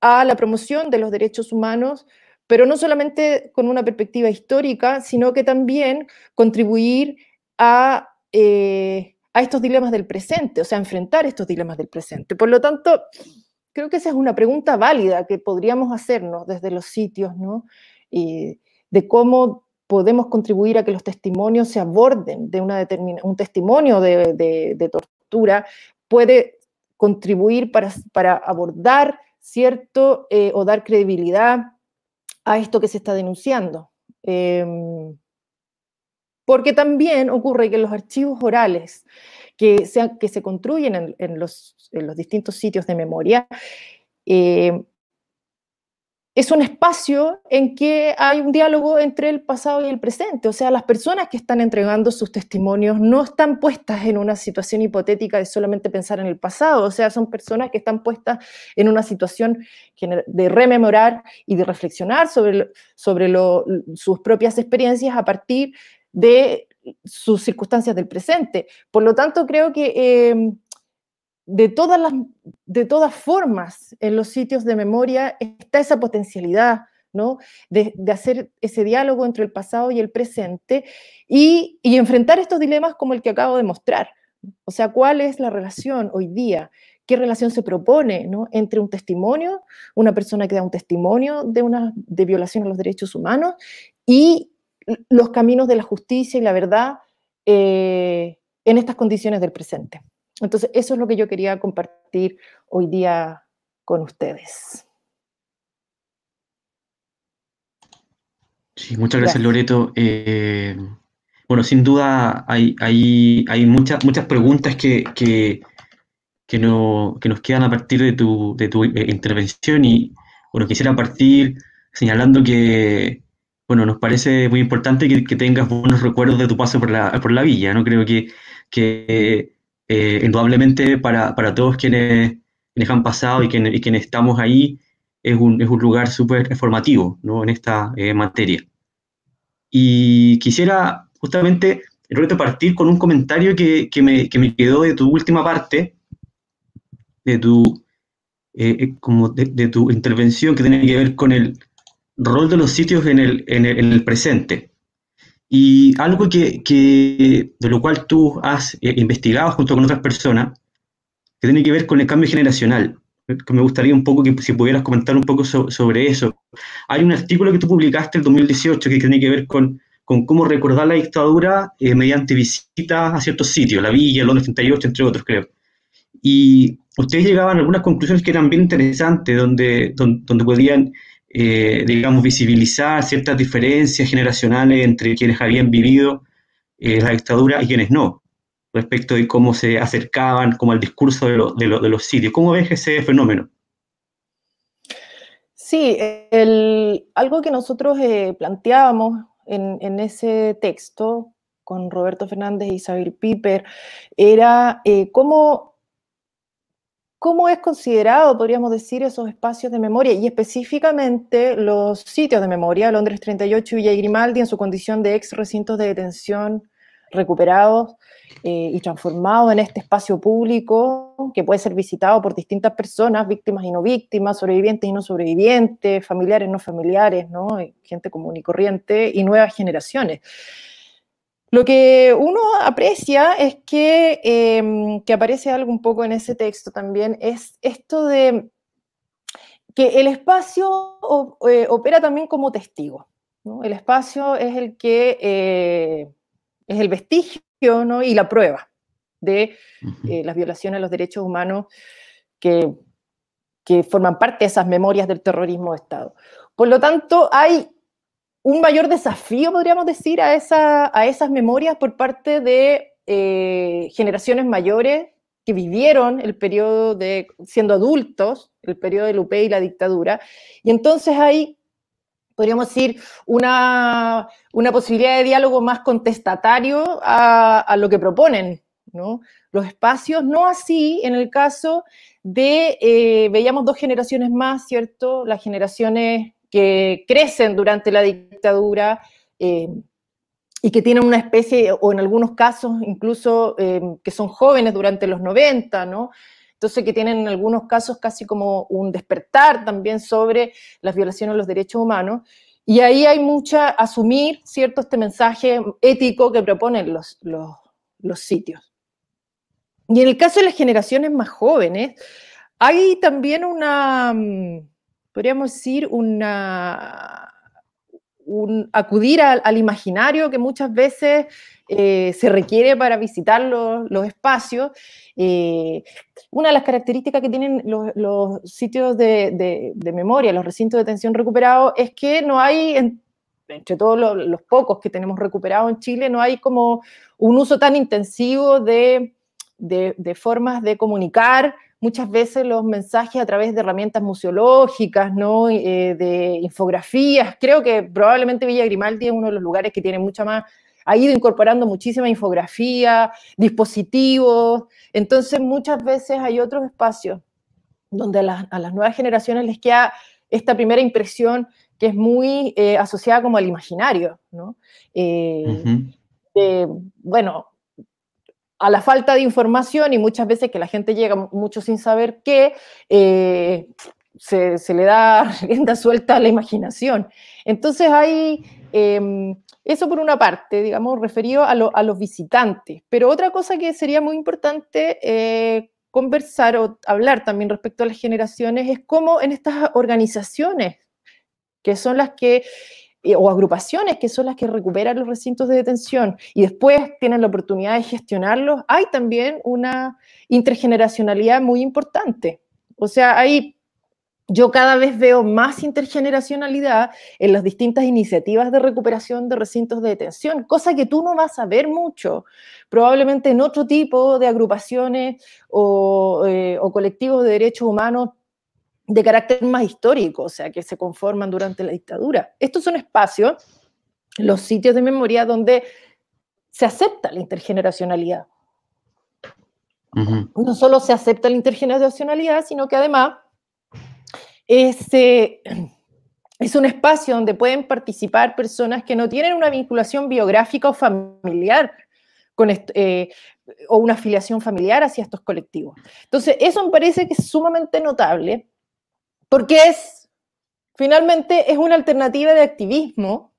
a la promoción de los derechos humanos, pero no solamente con una perspectiva histórica, sino que también contribuir eh, a, estos dilemas del presente, o sea, enfrentar estos dilemas del presente. Por lo tanto, creo que esa es una pregunta válida que podríamos hacernos desde los sitios, ¿no? de cómo podemos contribuir a que los testimonios se aborden de una un testimonio de, tortura puede contribuir para, abordar, ¿cierto? Eh, o dar credibilidad a esto que se está denunciando. Em, porque también ocurre que los archivos orales que, que se construyen en, los, distintos sitios de memoria eh, es un espacio en que hay un diálogo entre el pasado y el presente. O sea, las personas que están entregando sus testimonios no están puestas en una situación hipotética de solamente pensar en el pasado. O sea, son personas que están puestas en una situación de rememorar y de reflexionar sobre, sobre sus propias experiencias a partir de sus circunstancias del presente. Por lo tanto, creo que... Eh, de todas, las, de todas formas, en los sitios de memoria está esa potencialidad, ¿no? De, hacer ese diálogo entre el pasado y el presente y, enfrentar estos dilemas como el que acabo de mostrar. O sea, ¿cuál es la relación hoy día? ¿Qué relación se propone ¿no? entre un testimonio, una persona que da un testimonio de, una, de violación a los derechos humanos y los caminos de la justicia y la verdad eh, en estas condiciones del presente? Entonces, eso es lo que yo quería compartir hoy día con ustedes. Sí, muchas gracias, Loreto. Eh, bueno, sin duda hay, hay, hay muchas, muchas preguntas que, que, no, nos quedan a partir de tu, eh, intervención y bueno, quisiera partir señalando que bueno, nos parece muy importante que, tengas buenos recuerdos de tu paso por la, por villa, ¿no? Creo que, que eh, indudablemente para, todos quienes, han pasado y quienes, estamos ahí, es un, es un lugar súper formativo ¿no? en esta eh, materia. Y quisiera justamente, reto partir con un comentario que, me, quedó de tu última parte, de tu, eh, como de, tu intervención que tiene que ver con el rol de los sitios en el, en el presente. Y algo que, que, de lo cual tú has eh, investigado junto con otras personas, que tiene que ver con el cambio generacional. Que me gustaría un poco que si pudieras comentar un poco sobre eso. Hay un artículo que tú publicaste en 2018 que tiene que ver con, con cómo recordar la dictadura eh, mediante visitas a ciertos sitios, la Villa, Londres 38, entre otros, creo. Y ustedes llegaban a algunas conclusiones que eran bien interesantes, donde, donde, donde podían eh, digamos, visibilizar ciertas diferencias generacionales entre quienes habían vivido eh, la dictadura y quienes no, respecto de cómo se acercaban como al discurso de, los sitios. ¿Cómo ves ese fenómeno? Sí, algo que nosotros eh, planteábamos en, ese texto con Roberto Fernández y e Isabel Piper era cómo ¿Cómo es considerado, podríamos decir, esos espacios de memoria y específicamente los sitios de memoria, Londres 38 y Villa Grimaldi, en su condición de ex recintos de detención recuperados eh, y transformados en este espacio público que puede ser visitado por distintas personas, víctimas y no víctimas, sobrevivientes y no sobrevivientes, familiares y no familiares, ¿no? gente común y corriente y nuevas generaciones? Lo que uno aprecia es que, em, que aparece algo un poco en ese texto también, es esto de que el espacio eh, opera también como testigo. El espacio es el que eh, es el vestigio y la prueba de eh, las violaciones a los derechos humanos que, que, forman parte de esas memorias del terrorismo de Estado. Por lo tanto, hay un mayor desafío, podríamos decir, a, a esas memorias por parte de eh, generaciones mayores que vivieron el periodo de, siendo adultos, el periodo de Lupe y la dictadura. Y entonces ahí podríamos decir, una, posibilidad de diálogo más contestatario a, lo que proponen los espacios, no así en el caso de, eh, veíamos dos generaciones más, ¿cierto? Las generaciones que crecen durante la dictadura eh, y que tienen una especie, o en algunos casos incluso eh, que son jóvenes durante los 90, ¿no? Entonces, que tienen en algunos casos casi como un despertar también sobre las violaciones a los derechos humanos. Y ahí hay mucha asumir, ¿cierto?, este mensaje ético que proponen los, los sitios. Y en el caso de las generaciones más jóvenes, hay también una mm, podríamos decir, una, acudir al, imaginario que muchas veces eh, se requiere para visitar los, espacios. Eh, una de las características que tienen los, sitios de, memoria, los recintos de detención recuperados, es que no hay, entre todos los, pocos que tenemos recuperados en Chile, no hay como un uso tan intensivo de formas de comunicar muchas veces los mensajes a través de herramientas museológicas, eh, de infografías. Creo que probablemente Villa Grimaldi es uno de los lugares que tiene mucha más, ha ido incorporando muchísima infografía, dispositivos. Entonces muchas veces hay otros espacios donde a las, nuevas generaciones les queda esta primera impresión que es muy eh, asociada como al imaginario, ¿no? Eh, bueno, a la falta de información y muchas veces que la gente llega mucho sin saber qué, eh, se, le da rienda suelta a la imaginación. Entonces hay em, eso por una parte, digamos, referido a, los visitantes. Pero otra cosa que sería muy importante eh, conversar o hablar también respecto a las generaciones es cómo en estas organizaciones, que son las que o agrupaciones que son las que recuperan los recintos de detención y después tienen la oportunidad de gestionarlos, hay también una intergeneracionalidad muy importante. O sea, ahí yo cada vez veo más intergeneracionalidad en las distintas iniciativas de recuperación de recintos de detención, cosa que tú no vas a ver mucho, probablemente en otro tipo de agrupaciones o, eh, o colectivos de derechos humanos de carácter más histórico, o sea, que se conforman durante la dictadura. Estos son espacios, los sitios de memoria donde se acepta la intergeneracionalidad. No solo se acepta la intergeneracionalidad, sino que además es, eh, es un espacio donde pueden participar personas que no tienen una vinculación biográfica o familiar con eh, o una afiliación familiar hacia estos colectivos. Entonces, eso me parece que es sumamente notable porque es, finalmente, es una alternativa de activismo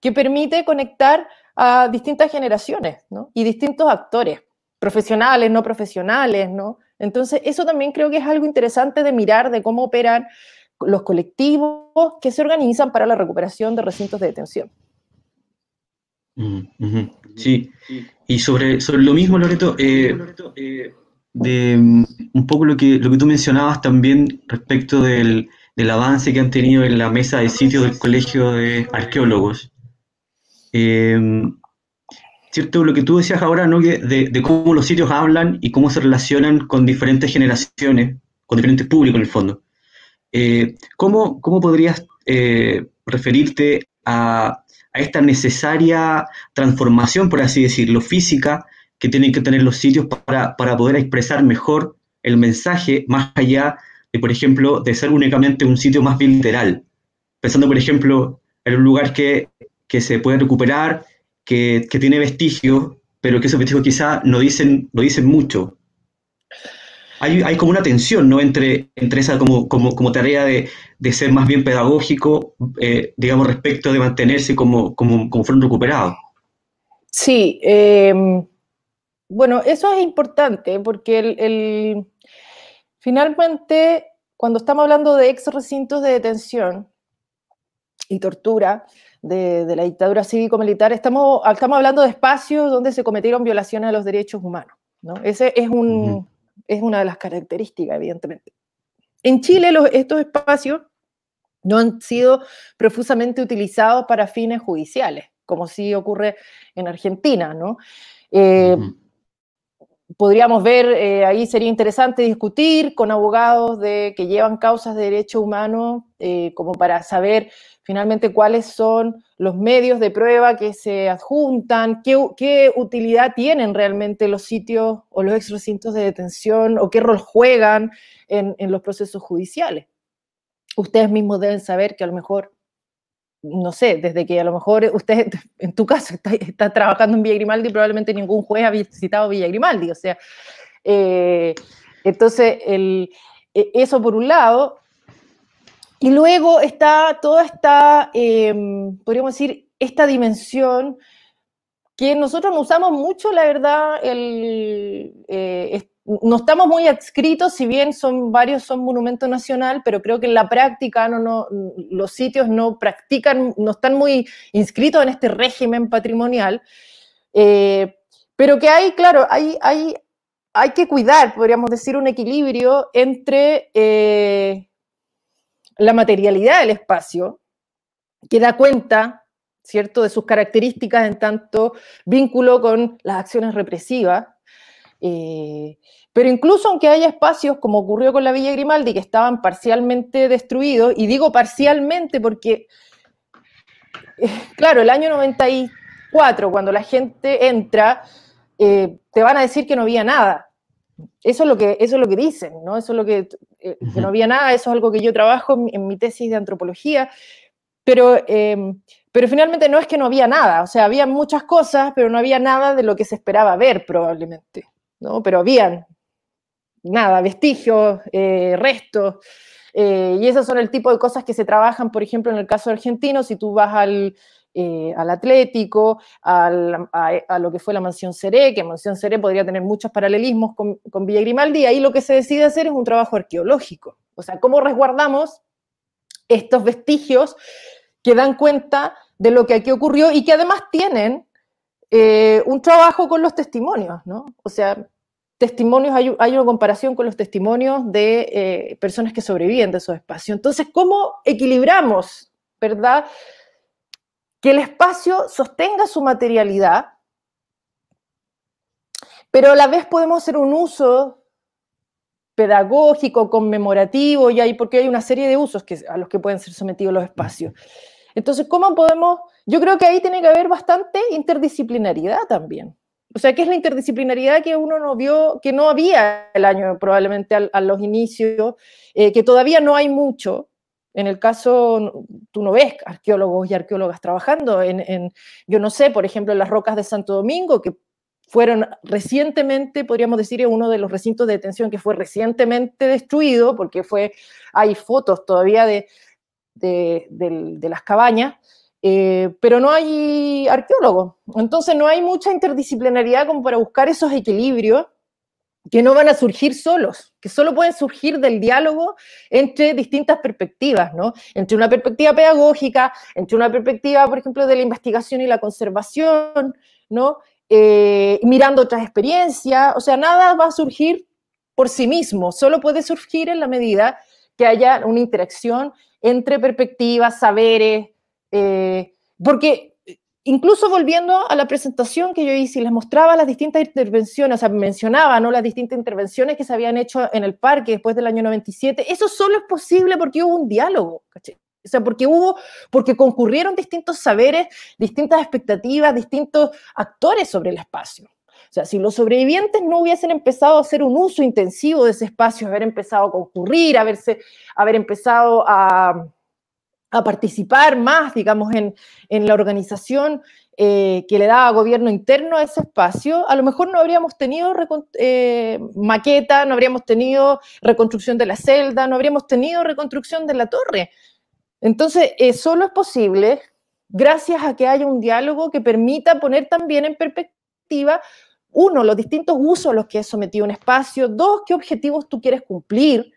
que permite conectar a distintas generaciones ¿no? y distintos actores, profesionales, no profesionales, ¿no? Entonces, eso también creo que es algo interesante de mirar, de cómo operan los colectivos que se organizan para la recuperación de recintos de detención. Mm, sí, y sobre, sobre, lo mismo, Loreto, eh, de mm, un poco lo que, tú mencionabas también respecto del, avance que han tenido en la mesa de sitio del Colegio de Arqueólogos. Eh, ¿Cierto? Lo que tú decías ahora, ¿no? De, cómo los sitios hablan y cómo se relacionan con diferentes generaciones, con diferentes públicos en el fondo. Eh, ¿cómo, podrías eh, referirte a, a esta necesaria transformación, por así decirlo, física que tienen que tener los sitios para, poder expresar mejor el mensaje más allá de, por ejemplo, de ser únicamente un sitio más literal Pensando, por ejemplo, en un lugar que, se puede recuperar, que, tiene vestigios, pero que esos vestigios quizá no dicen, dicen mucho. Hay, como una tensión ¿no? entre, entre esa como, como, como tarea de, ser más bien pedagógico, eh, digamos, respecto de mantenerse como, como, como fueron recuperados. Sí, eh, bueno, eso es importante porque el, finalmente cuando estamos hablando de ex recintos de detención y tortura de, la dictadura cívico-militar, estamos, estamos hablando de espacios donde se cometieron violaciones a los derechos humanos. ¿no? Ese es, un, es una de las características, evidentemente. En Chile estos espacios no han sido profusamente utilizados para fines judiciales, como sí ocurre en Argentina, ¿no? Eh, podríamos ver, eh, ahí sería interesante discutir con abogados de, que llevan causas de derecho humano eh, como para saber finalmente cuáles son los medios de prueba que se adjuntan, qué, utilidad tienen realmente los sitios o los ex de detención o qué rol juegan en los procesos judiciales. Ustedes mismos deben saber que a lo mejor no sé, desde que a lo mejor usted, en tu caso, está, trabajando en Villa Grimaldi, probablemente ningún juez ha visitado Villa Grimaldi, o sea, eh, entonces, e, eso por un lado. Y luego está toda esta, em, podríamos decir, esta dimensión que nosotros no usamos mucho, la verdad, el, eh, no estamos muy adscritos, si bien son varios son monumento nacional, pero creo que en la práctica no, los sitios no practican, no están muy inscritos en este régimen patrimonial. Eh, pero que hay, claro, hay, hay, hay que cuidar, podríamos decir, un equilibrio entre eh, la materialidad del espacio, que da cuenta, ¿cierto?, de sus características en tanto vínculo con las acciones represivas, eh, pero incluso aunque haya espacios, como ocurrió con la Villa Grimaldi, que estaban parcialmente destruidos, y digo parcialmente porque, eh, claro, el año 94, cuando la gente entra, eh, te van a decir que no había nada. Eso es lo que, lo que dicen, ¿no? Eso es lo que, no había nada, eso es algo que yo trabajo en, mi tesis de antropología, pero pero finalmente no es que no había nada, o sea, había muchas cosas, pero no había nada de lo que se esperaba ver probablemente. Pero habían, nada, vestigios, eh, restos. Eh, y esos son el tipo de cosas que se trabajan, por ejemplo, en el caso argentino, si tú vas al, eh, al Atlético, al, a, lo que fue la Mansión Seré, que Mansión Seré podría tener muchos paralelismos con, Villa Grimaldi, y ahí lo que se decide hacer es un trabajo arqueológico. O sea, cómo resguardamos estos vestigios que dan cuenta de lo que aquí ocurrió y que además tienen un trabajo con los testimonios, ¿no? O sea, testimonios, hay, una comparación con los testimonios de eh, personas que sobreviven de esos espacios. Entonces, ¿cómo equilibramos, verdad? Que el espacio sostenga su materialidad, pero a la vez podemos hacer un uso pedagógico, conmemorativo, y ahí porque hay una serie de usos que, a los que pueden ser sometidos los espacios. Entonces, ¿cómo podemos? Yo creo que ahí tiene que haber bastante interdisciplinaridad también o sea, que es la interdisciplinaridad que uno no vio, que no había el año probablemente a, los inicios, eh, que todavía no hay mucho. En el caso, tú no ves arqueólogos y arqueólogas trabajando en, yo no sé, por ejemplo, en las rocas de Santo Domingo, que fueron recientemente, podríamos decir, uno de los recintos de detención que fue recientemente destruido, porque fue, hay fotos todavía de, de, de las cabañas, eh, pero no hay arqueólogos. Entonces no hay mucha interdisciplinaridad como para buscar esos equilibrios que no van a surgir solos, que solo pueden surgir del diálogo entre distintas perspectivas, Entre una perspectiva pedagógica, entre una perspectiva, por ejemplo, de la investigación y la conservación, ¿no? Eh, mirando otras experiencias, o sea, nada va a surgir por sí mismo, solo puede surgir en la medida que haya una interacción entre perspectivas, saberes, eh, porque incluso volviendo a la presentación que yo hice, les mostraba las distintas intervenciones, o sea, mencionaba ¿no? las distintas intervenciones que se habían hecho en el parque después del año 97. Eso solo es posible porque hubo un diálogo, ¿caché? O sea, porque hubo, porque concurrieron distintos saberes, distintas expectativas, distintos actores sobre el espacio. O sea, si los sobrevivientes no hubiesen empezado a hacer un uso intensivo de ese espacio, haber empezado a concurrir, haber empezado a, a participar más, digamos, en, la organización eh, que le daba gobierno interno a ese espacio, a lo mejor no habríamos tenido eh, maqueta, no habríamos tenido reconstrucción de la celda, no habríamos tenido reconstrucción de la torre. Entonces, eh, solo es posible gracias a que haya un diálogo que permita poner también en perspectiva, uno, los distintos usos a los que es sometido un espacio, dos, qué objetivos tú quieres cumplir,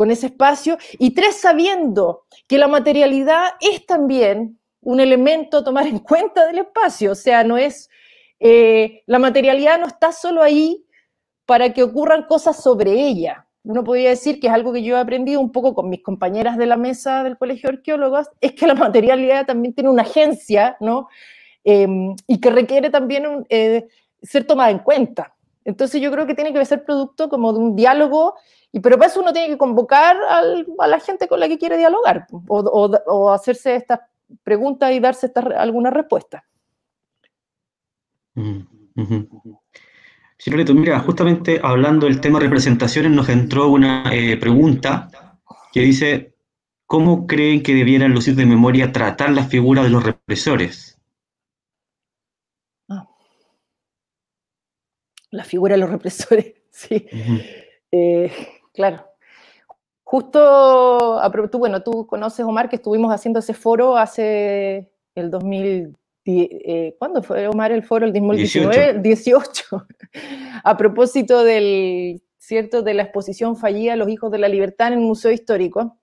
con ese espacio. Y tres, sabiendo que la materialidad es también un elemento a tomar en cuenta del espacio, o sea, no es, eh, la materialidad no está solo ahí para que ocurran cosas sobre ella. Uno podría decir que es algo que yo he aprendido un poco con mis compañeras de la mesa del Colegio de Arqueólogos, es que la materialidad también tiene una agencia, ¿no? Em, y que requiere también eh, ser tomada en cuenta. Entonces yo creo que tiene que ser producto como de un diálogo y, pero para eso uno tiene que convocar a la gente con la que quiere dialogar o, hacerse estas preguntas y darse alguna respuesta. Señor mira, justamente hablando del tema representaciones, nos entró una eh, pregunta que dice, ¿cómo creen que debieran lucir de memoria tratar las figuras de los represores? Ah. La figura de los represores, sí claro. Justo, tú, bueno, tú conoces, Omar, que estuvimos haciendo ese foro hace el 2010. Eh, ¿Cuándo fue, Omar, el foro? El 2019, 18. A propósito del, ¿cierto? De la exposición fallida Los Hijos de la Libertad en el Museo Histórico.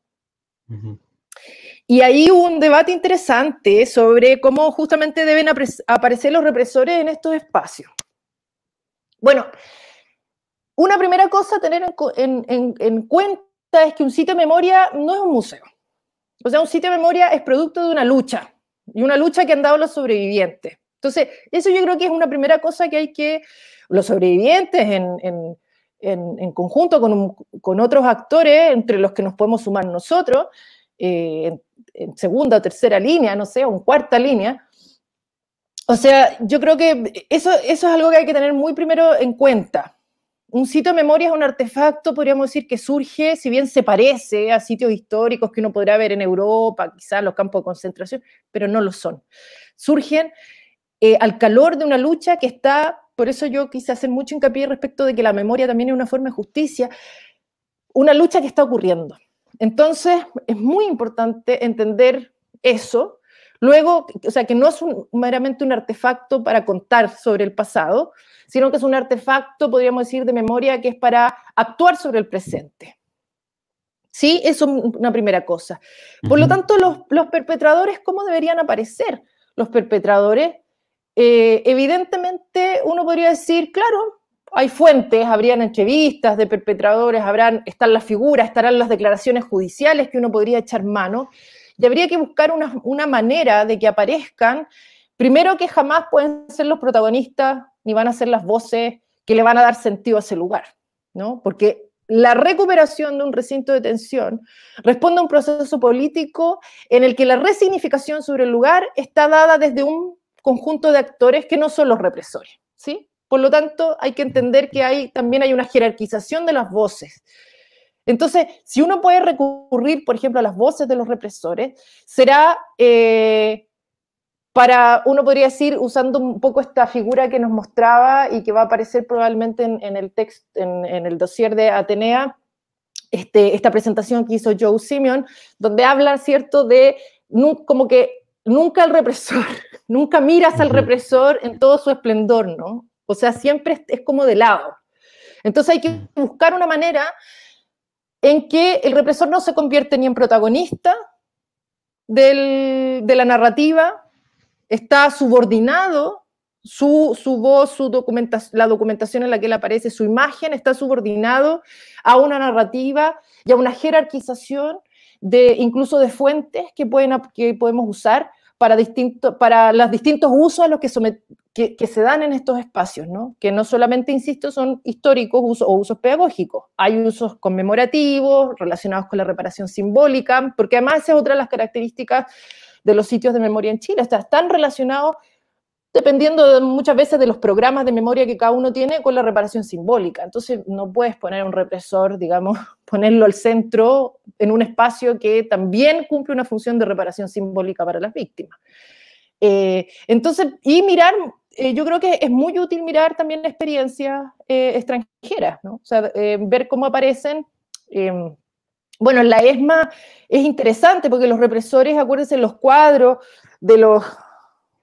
Y ahí hubo un debate interesante sobre cómo justamente deben aparecer los represores en estos espacios. Bueno, una primera cosa a tener en, cuenta es que un sitio de memoria no es un museo. O sea, un sitio de memoria es producto de una lucha, y una lucha que han dado los sobrevivientes. Entonces, eso yo creo que es una primera cosa que hay que, los sobrevivientes en, conjunto con, otros actores, entre los que nos podemos sumar nosotros, eh, en, segunda o tercera línea, no sé, o en cuarta línea. O sea, yo creo que eso, eso es algo que hay que tener muy primero en cuenta un sitio de memoria es un artefacto, podríamos decir, que surge, si bien se parece a sitios históricos que uno podrá ver en Europa, quizás los campos de concentración, pero no lo son. Surgen eh, al calor de una lucha que está, por eso yo quise hacer mucho hincapié respecto de que la memoria también es una forma de justicia, una lucha que está ocurriendo. Entonces, es muy importante entender eso. Luego, o sea, que no es meramente un artefacto para contar sobre el pasado, sino que es un artefacto, podríamos decir, de memoria que es para actuar sobre el presente. ¿Sí? Eso es una primera cosa. Por lo tanto, los, perpetradores, ¿cómo deberían aparecer? Los perpetradores, eh, evidentemente, uno podría decir, claro, hay fuentes, habrían entrevistas de perpetradores, habrán, están las figuras, estarán las declaraciones judiciales que uno podría echar mano, y habría que buscar una, una manera de que aparezcan, primero que jamás pueden ser los protagonistas ni van a ser las voces que le van a dar sentido a ese lugar, ¿no? Porque la recuperación de un recinto de tensión responde a un proceso político en el que la resignificación sobre el lugar está dada desde un conjunto de actores que no son los represores, ¿sí? Por lo tanto, hay que entender que hay, también hay una jerarquización de las voces. Entonces, si uno puede recurrir, por ejemplo, a las voces de los represores, será eh, para, uno podría decir, usando un poco esta figura que nos mostraba y que va a aparecer probablemente en, el texto, en, el dossier de Atenea, este, esta presentación que hizo Joe Simeon, donde habla, ¿cierto?, de como que nunca el represor, nunca miras al represor en todo su esplendor, ¿no? O sea, siempre es como de lado. Entonces hay que buscar una manera en que el represor no se convierte ni en protagonista de la narrativa, está subordinado su, voz, su documentación, la documentación en la que él aparece, su imagen está subordinado a una narrativa y a una jerarquización de incluso de fuentes que, pueden, que podemos usar para, para los distintos usos a los que, que, se dan en estos espacios, que no solamente, insisto, son históricos usos, o usos pedagógicos, hay usos conmemorativos relacionados con la reparación simbólica, porque además esa es otra de las características de los sitios de memoria en Chile. O están relacionados, dependiendo muchas veces de los programas de memoria que cada uno tiene, con la reparación simbólica. Entonces, no puedes poner un represor, digamos, ponerlo al centro en un espacio que también cumple una función de reparación simbólica para las víctimas. Eh, entonces, y mirar eh, yo creo que es muy útil mirar también experiencias eh, extranjeras, ¿no? O sea, ver cómo aparecen bueno, la ESMA es interesante porque los represores, acuérdense, los cuadros de los,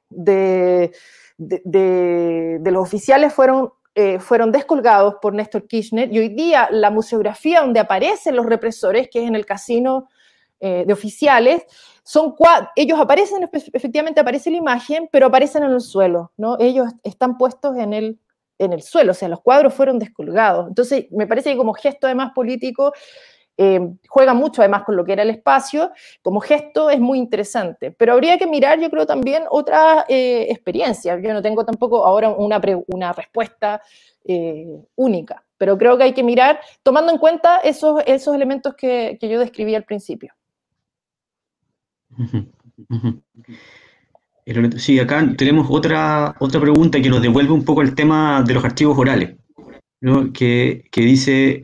de, los oficiales fueron, eh, fueron descolgados por Néstor Kirchner y hoy día la museografía donde aparecen los represores, que es en el casino eh, de oficiales, son ellos aparecen, efectivamente aparece la imagen, pero aparecen en el suelo, ¿no? Ellos están puestos en el, en el suelo, o sea, los cuadros fueron descolgados. Entonces, me parece que como gesto además político eh, juega mucho además con lo que era el espacio, como gesto es muy interesante, pero habría que mirar yo creo también otras eh, experiencias, yo no tengo tampoco ahora una, respuesta eh, única, pero creo que hay que mirar tomando en cuenta esos, esos elementos que, yo describí al principio. Sí, acá tenemos otra, otra pregunta que nos devuelve un poco el tema de los archivos orales, que, que dice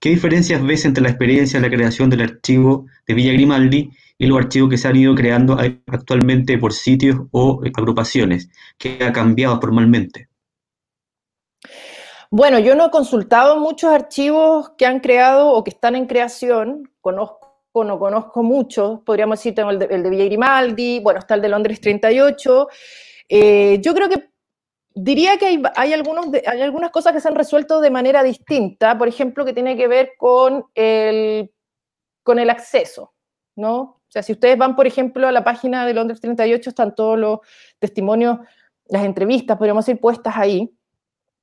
¿Qué diferencias ves entre la experiencia de la creación del archivo de Villa Grimaldi y los archivos que se han ido creando actualmente por sitios o agrupaciones? ¿Qué ha cambiado formalmente? Bueno, yo no he consultado muchos archivos que han creado o que están en creación. Conozco, no conozco muchos. Podríamos decir, tengo el de, Villa Grimaldi, bueno, está el de Londres 38. Eh, yo creo que Diría que hay, algunos hay algunas cosas que se han resuelto de manera distinta, por ejemplo, que tiene que ver con el, con el acceso, ¿no? O sea, si ustedes van, por ejemplo, a la página de Londres 38, están todos los testimonios, las entrevistas, podríamos ir puestas ahí.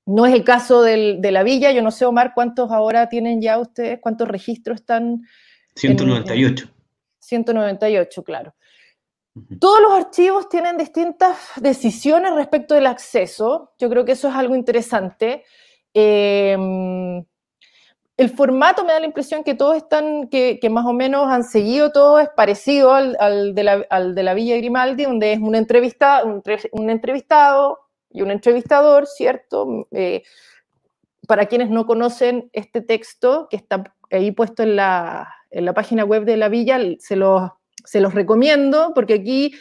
No es el caso del, de la villa, yo no sé, Omar, cuántos ahora tienen ya ustedes, cuántos registros están. 198. 198, claro. Todos los archivos tienen distintas decisiones respecto del acceso. Yo creo que eso es algo interesante. Em, el formato me da la impresión que todos están, que, más o menos han seguido todo, es parecido al, de la, Villa Grimaldi, donde es una entrevista, un, entrevistado y un entrevistador, ¿cierto? Mm, eh, para quienes no conocen este texto, que está ahí puesto en la, en la página web de la Villa, se los se los recomiendo porque aquí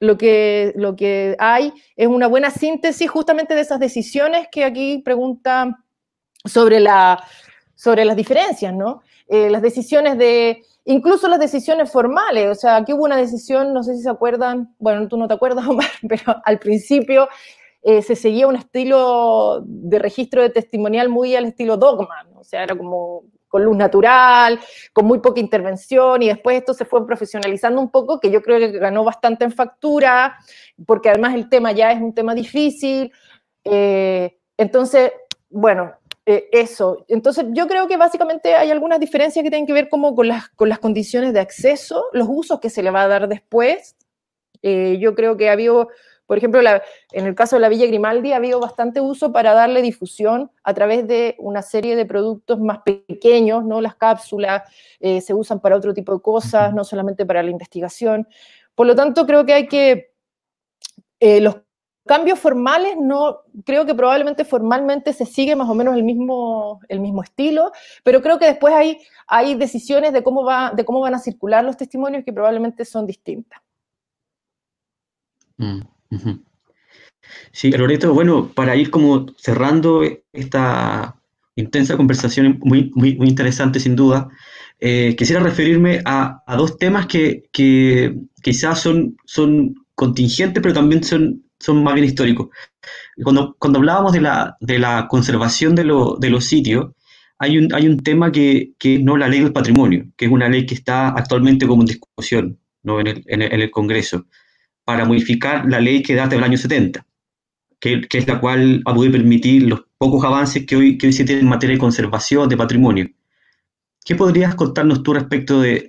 lo que, lo que hay es una buena síntesis justamente de esas decisiones que aquí pregunta sobre, la, sobre las diferencias, ¿no? Eh, las decisiones de, incluso las decisiones formales, o sea, aquí hubo una decisión, no sé si se acuerdan, bueno, tú no te acuerdas, Omar, pero al principio eh, se seguía un estilo de registro de testimonial muy al estilo dogma, ¿no? o sea, era como con luz natural, con muy poca intervención y después esto se fue profesionalizando un poco, que yo creo que ganó bastante en factura, porque además el tema ya es un tema difícil. Eh, entonces, bueno, eh, eso. Entonces, yo creo que básicamente hay algunas diferencias que tienen que ver como con las, con las condiciones de acceso, los usos que se le va a dar después. Eh, yo creo que ha habido por ejemplo, en el caso de la Villa Grimaldi ha habido bastante uso para darle difusión a través de una serie de productos más pequeños, ¿no? Las cápsulas eh, se usan para otro tipo de cosas, no solamente para la investigación. Por lo tanto, creo que hay que... Eh, los cambios formales no creo que probablemente formalmente se sigue más o menos el mismo el mismo estilo pero creo que después hay hay decisiones de cómo va de cómo van a circular los testimonios que probablemente son distintas mm. Sí, Loreto, bueno, para ir como cerrando esta intensa conversación, muy, muy, interesante sin duda, eh, quisiera referirme a, dos temas que, quizás son, son contingentes, pero también son, son más bien históricos. Cuando, cuando hablábamos de la, conservación de, los sitios, hay un, hay un tema que, que no la ley del patrimonio, que es una ley que está actualmente como en discusión en el Congreso para modificar la ley que data del año 70, que, es la cual ha podido permitir los pocos avances que hoy, se tienen en materia de conservación de patrimonio. ¿Qué podrías contarnos tú respecto de,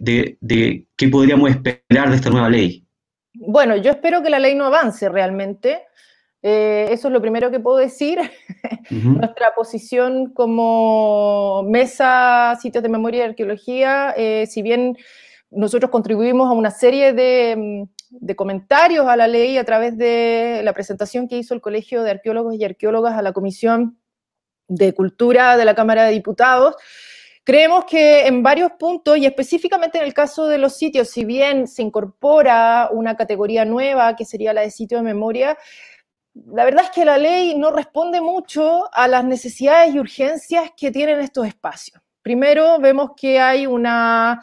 qué podríamos esperar de esta nueva ley? Bueno, yo espero que la ley no avance realmente. Eh, eso es lo primero que puedo decir. Nuestra posición como mesa, sitios de memoria y arqueología, eh, si bien nosotros contribuimos a una serie de, mm, de comentarios a la ley a través de la presentación que hizo el Colegio de Arqueólogos y Arqueólogas a la Comisión de Cultura de la Cámara de Diputados. Creemos que en varios puntos, y específicamente en el caso de los sitios, si bien se incorpora una categoría nueva que sería la de sitio de memoria, la verdad es que la ley no responde mucho a las necesidades y urgencias que tienen estos espacios. Primero, vemos que hay una,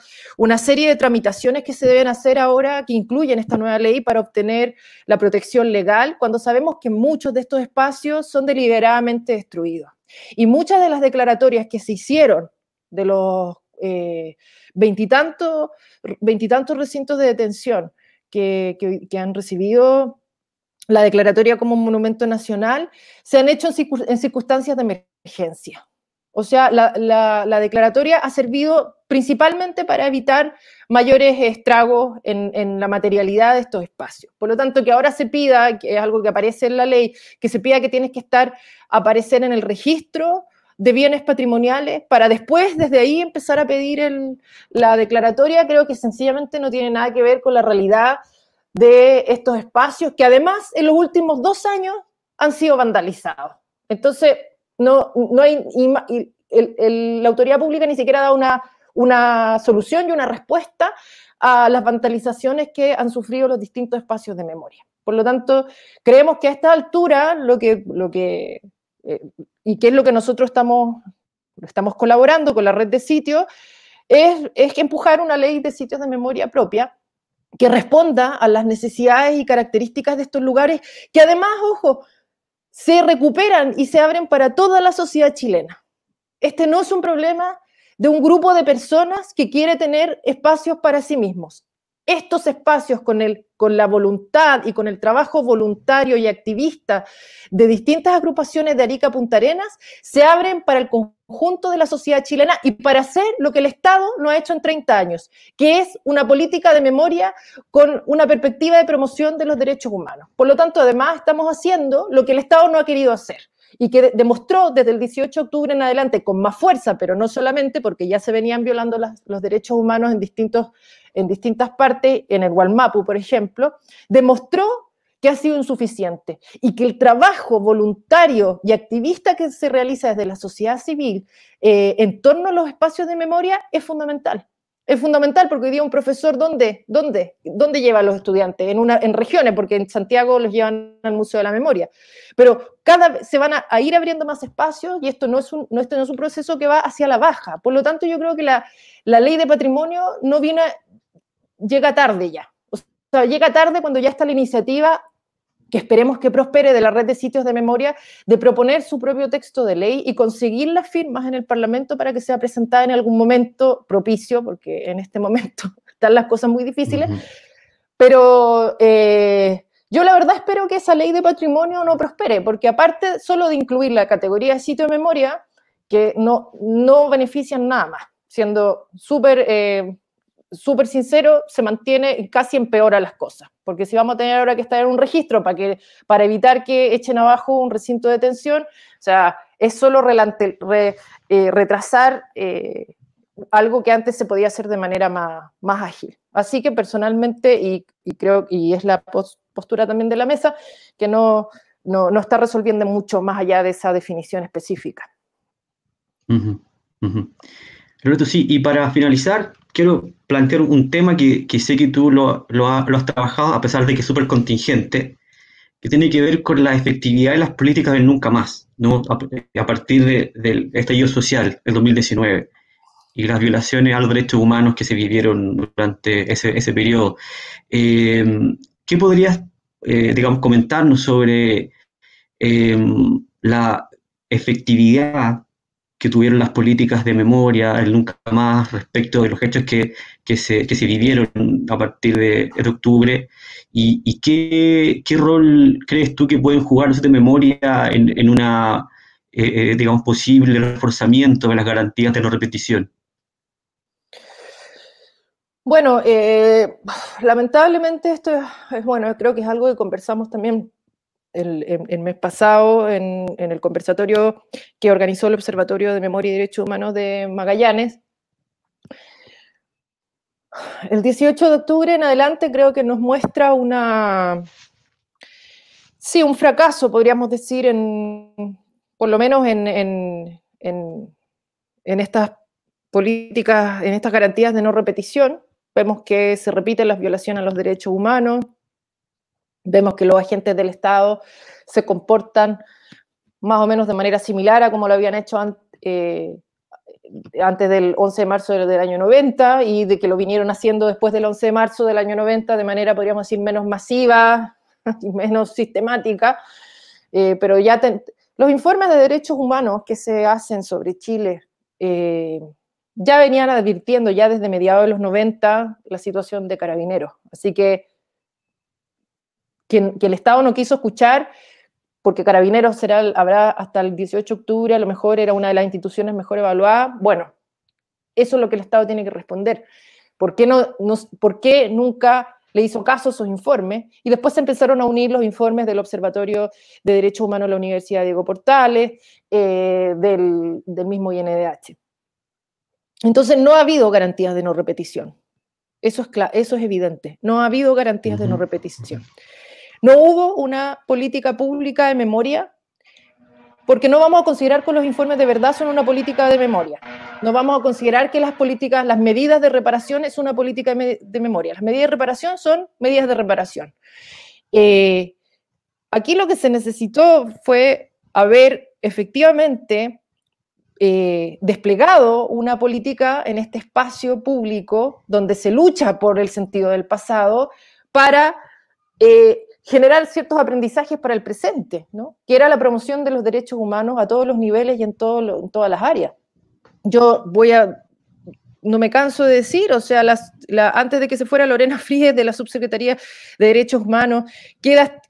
serie de tramitaciones que se deben hacer ahora que incluyen esta nueva ley para obtener la protección legal, cuando sabemos que muchos de estos espacios son deliberadamente destruidos. Y muchas de las declaratorias que se hicieron de los eh, veintitantos veintitantos recintos de detención que, que han recibido la declaratoria como un monumento nacional, se han hecho en circunstancias de emergencia o sea, la, declaratoria ha servido principalmente para evitar mayores estragos en, la materialidad de estos espacios. Por lo tanto, que ahora se pida, que es algo que aparece en la ley, que se pida que tienes que estar, aparecer en el registro de bienes patrimoniales para después, desde ahí, empezar a pedir la declaratoria, creo que sencillamente no tiene nada que ver con la realidad de estos espacios que además en los últimos dos años han sido vandalizados. Entonces, no, no hay, la autoridad pública ni siquiera da una, una solución y una respuesta a las vandalizaciones que han sufrido los distintos espacios de memoria. Por lo tanto, creemos que a esta altura lo que, lo que eh, y que es lo que nosotros estamos, estamos colaborando con la red de sitios, es, es empujar una ley de sitios de memoria propia que responda a las necesidades y características de estos lugares, que además, ojo, se recuperan y se abren para toda la sociedad chilena. Este no es un problema de un grupo de personas que quiere tener espacios para sí mismos estos espacios con, el, con la voluntad y con el trabajo voluntario y activista de distintas agrupaciones de Arica Punta Arenas se abren para el conjunto de la sociedad chilena y para hacer lo que el Estado no ha hecho en 30 años, que es una política de memoria con una perspectiva de promoción de los derechos humanos. Por lo tanto, además, estamos haciendo lo que el Estado no ha querido hacer y que demostró desde el 18 de octubre en adelante con más fuerza, pero no solamente porque ya se venían violando los derechos humanos en distintos en distintas partes, en el Walmapu, por ejemplo, demostró que ha sido insuficiente y que el trabajo voluntario y activista que se realiza desde la sociedad civil eh, en torno a los espacios de memoria es fundamental. Es fundamental porque hoy día un profesor, ¿dónde, dónde, dónde lleva a los estudiantes? En, una, en regiones, porque en Santiago los llevan al Museo de la Memoria. Pero cada se van a, ir abriendo más espacios y esto no, es un, no, este no es un proceso que va hacia la baja. Por lo tanto, yo creo que la, la ley de patrimonio no viene, llega tarde ya. O sea, llega tarde cuando ya está la iniciativa que esperemos que prospere de la red de sitios de memoria, de proponer su propio texto de ley y conseguir las firmas en el Parlamento para que sea presentada en algún momento propicio, porque en este momento están las cosas muy difíciles. Pero eh, yo la verdad espero que esa ley de patrimonio no prospere, porque aparte solo de incluir la categoría de sitio de memoria, que no, no benefician nada más, siendo súper... Eh, súper sincero, se mantiene y casi empeora las cosas, porque si vamos a tener ahora que estar en un registro para, que, para evitar que echen abajo un recinto de detención, o sea, es solo eh, retrasar eh, algo que antes se podía hacer de manera más, ágil. Así que personalmente, y, creo, y es la postura también de la mesa, que no, está resolviendo mucho más allá de esa definición específica. Uh sí, y para finalizar, quiero plantear un tema que, sé que tú lo, has trabajado, a pesar de que es súper contingente, que tiene que ver con la efectividad de las políticas del nunca más, ¿no? a, partir de, del estallido social del 2019 y las violaciones a los derechos humanos que se vivieron durante ese, periodo. Eh, ¿Qué podrías, eh, digamos, comentarnos sobre eh, la efectividad que tuvieron las políticas de memoria, el nunca más, respecto de los hechos que, se, vivieron a partir de, octubre, y, qué, rol crees tú que pueden jugar los de memoria en, en una, eh, eh, digamos, posible reforzamiento de las garantías de no repetición. Bueno, eh, lamentablemente esto es, bueno, creo que es algo que conversamos también el, mes pasado en, el conversatorio que organizó el Observatorio de Memoria y Derechos Humanos de Magallanes. El 18 de octubre en adelante creo que nos muestra una, sí, un fracaso, podríamos decir, en, por lo menos en, en estas políticas, en estas garantías de no repetición. Vemos que se repiten las violaciones a los derechos humanos, Vemos que los agentes del Estado se comportan más o menos de manera similar a como lo habían hecho eh, antes. del 11 de marzo del año 90 y de que lo vinieron haciendo después del 11 de marzo del año 90 de manera, podríamos decir, menos masiva y menos sistemática. Eh, pero ya los informes de derechos humanos que se hacen sobre Chile eh, ya venían advirtiendo ya desde mediados de los 90 la situación de carabineros. Así que que, el Estado no quiso escuchar porque Carabineros será, habrá hasta el 18 de octubre, a lo mejor era una de las instituciones mejor evaluadas. Bueno, eso es lo que el Estado tiene que responder. ¿Por qué, no, nunca le hizo caso a sus informes? Y después se empezaron a unir los informes del Observatorio de Derechos Humanos de la Universidad Diego Portales, eh, del, mismo INDH. Entonces, no ha habido garantías de no repetición. Eso es, eso es evidente. No ha habido garantías de no repetición. No hubo una política pública de memoria, porque no vamos a considerar que los informes de verdad son una política de memoria. No vamos a considerar que las políticas, las medidas de reparación es una política de, memoria. Las medidas de reparación son medidas de reparación. Eh, aquí lo que se necesitó fue haber efectivamente eh, desplegado una política en este espacio público donde se lucha por el sentido del pasado para eh, generar ciertos aprendizajes para el presente, ¿no? que era la promoción de los derechos humanos a todos los niveles y en, todas las áreas. Yo voy a, no me canso de decir, o sea, antes de que se fuera Lorena Fríes de la Subsecretaría de Derechos Humanos, queda,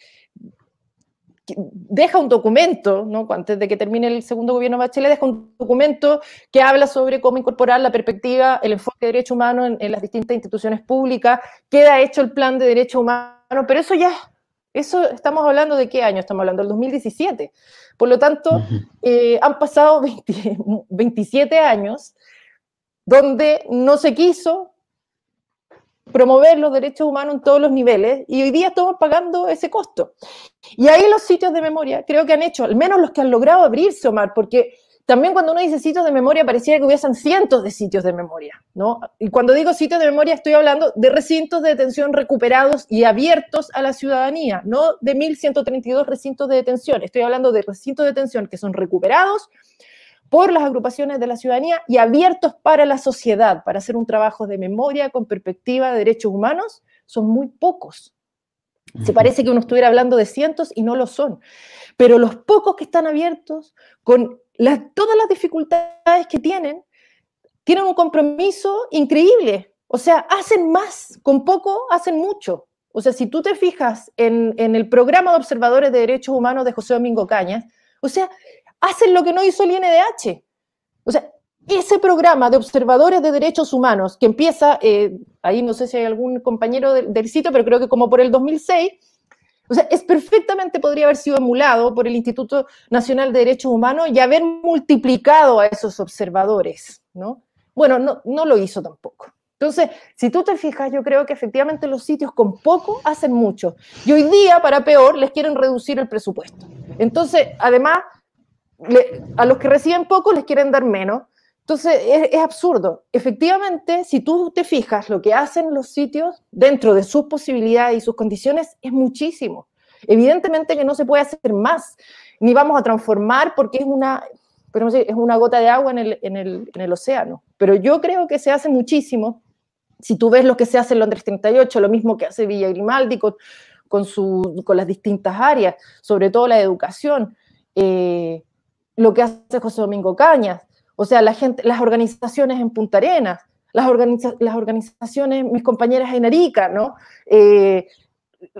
deja un documento, ¿no? antes de que termine el segundo gobierno Bachelet, deja un documento que habla sobre cómo incorporar la perspectiva, el enfoque de derechos humanos en, en las distintas instituciones públicas, queda hecho el plan de derechos humanos, pero eso ya eso estamos hablando de qué año, estamos hablando del 2017. Por lo tanto, eh, han pasado 27 años donde no se quiso promover los derechos humanos en todos los niveles y hoy día estamos pagando ese costo. Y ahí los sitios de memoria creo que han hecho, al menos los que han logrado abrirse, Omar, porque también cuando uno dice sitios de memoria, parecía que hubiesen cientos de sitios de memoria, ¿no? Y cuando digo sitios de memoria, estoy hablando de recintos de detención recuperados y abiertos a la ciudadanía, no de 1.132 recintos de detención. Estoy hablando de recintos de detención que son recuperados por las agrupaciones de la ciudadanía y abiertos para la sociedad, para hacer un trabajo de memoria con perspectiva de derechos humanos, son muy pocos. Se parece que uno estuviera hablando de cientos y no lo son. Pero los pocos que están abiertos, con todas las dificultades que tienen, tienen un compromiso increíble. O sea, hacen más, con poco hacen mucho. O sea, si tú te fijas en, el programa de observadores de derechos humanos de José Domingo Cañas, o sea, hacen lo que no hizo el INDH. O sea, ese programa de observadores de derechos humanos, que empieza, eh, ahí no sé si hay algún compañero del sitio, pero creo que como por el 2006, o sea, es perfectamente podría haber sido emulado por el Instituto Nacional de Derechos Humanos y haber multiplicado a esos observadores, ¿no? Bueno, no, lo hizo tampoco. Entonces, si tú te fijas, yo creo que efectivamente los sitios con poco hacen mucho. Y hoy día, para peor, les quieren reducir el presupuesto. Entonces, además, a los que reciben poco les quieren dar menos. Entonces, es, absurdo. Efectivamente, si tú te fijas, lo que hacen los sitios dentro de sus posibilidades y sus condiciones es muchísimo. Evidentemente que no se puede hacer más, ni vamos a transformar porque es una, es una gota de agua en el, océano. Pero yo creo que se hace muchísimo. Si tú ves lo que se hace en Londres 38, lo mismo que hace Villa Grimaldi con, su, con las distintas áreas, sobre todo la educación, eh, lo que hace José Domingo Cañas, o sea, la gente, las organizaciones en Punta Arenas, las, organizaciones, mis compañeras en Arica, ¿no? Eh,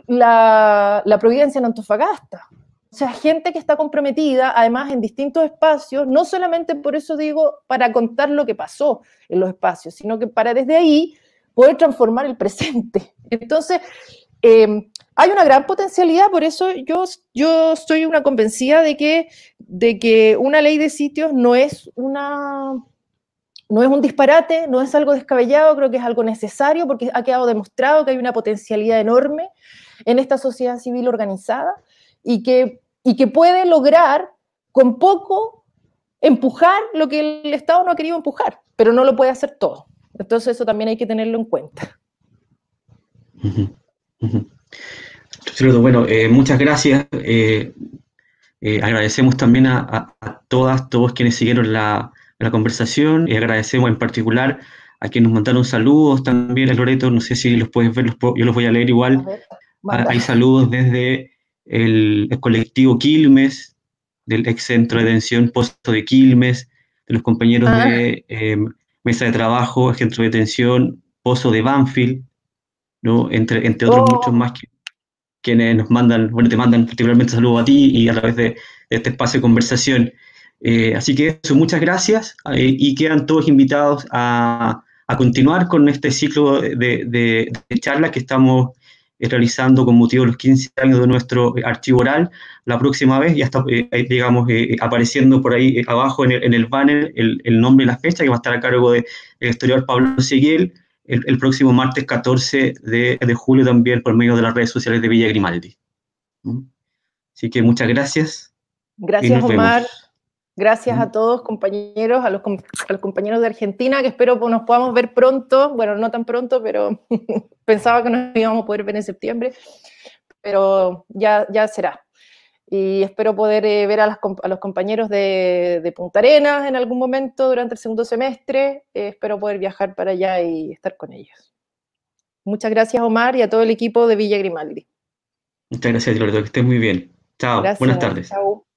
la, Providencia en Antofagasta. O sea, gente que está comprometida, además, en distintos espacios, no solamente por eso digo, para contar lo que pasó en los espacios, sino que para desde ahí poder transformar el presente. Entonces, eh, hay una gran potencialidad, por eso yo, yo soy una convencida de que de que una ley de sitios no es una no es un disparate, no es algo descabellado, creo que es algo necesario porque ha quedado demostrado que hay una potencialidad enorme en esta sociedad civil organizada y que, y que puede lograr con poco empujar lo que el Estado no ha querido empujar, pero no lo puede hacer todo. Entonces eso también hay que tenerlo en cuenta. Bueno, eh, muchas gracias. Eh, eh, agradecemos también a, todas, todos quienes siguieron la, conversación y agradecemos en particular a quienes nos mandaron saludos también, a Loreto, no sé si los puedes ver, yo los voy a leer igual. Ah, hay saludos desde el, colectivo Quilmes, del ex centro de detención Pozo de Quilmes, de los compañeros ah. de em, Mesa de Trabajo, Centro de Detención, Pozo de Banfield, ¿no? entre, entre otros oh. muchos más que quienes nos mandan, bueno, te mandan particularmente saludos a ti y a través de, este espacio de conversación. Eh, así que eso, muchas gracias eh, y quedan todos invitados a, a, continuar con este ciclo de, charlas que estamos eh, realizando con motivo de los 15 años de nuestro archivo oral. La próxima vez ya está, digamos, apareciendo por ahí abajo en el, en el banner el, nombre y la fecha que va a estar a cargo del de, historiador Pablo Seguiel, el, próximo martes 14 de, julio también por medio de las redes sociales de Villa Grimaldi. Así que muchas gracias. Gracias, Omar. Gracias a ¿Mm? todos, compañeros, a los, compañeros de Argentina, que espero nos podamos ver pronto. Bueno, no tan pronto, pero pensaba que nos íbamos a poder ver en septiembre, pero ya, ya será y espero poder eh, ver a, los compañeros de, Punta Arenas en algún momento durante el segundo semestre. Eh, espero poder viajar para allá y estar con ellos. Muchas gracias, Omar, y a todo el equipo de Villa Grimaldi. Muchas gracias, Que estés muy bien. Chao. Buenas tardes. Chao.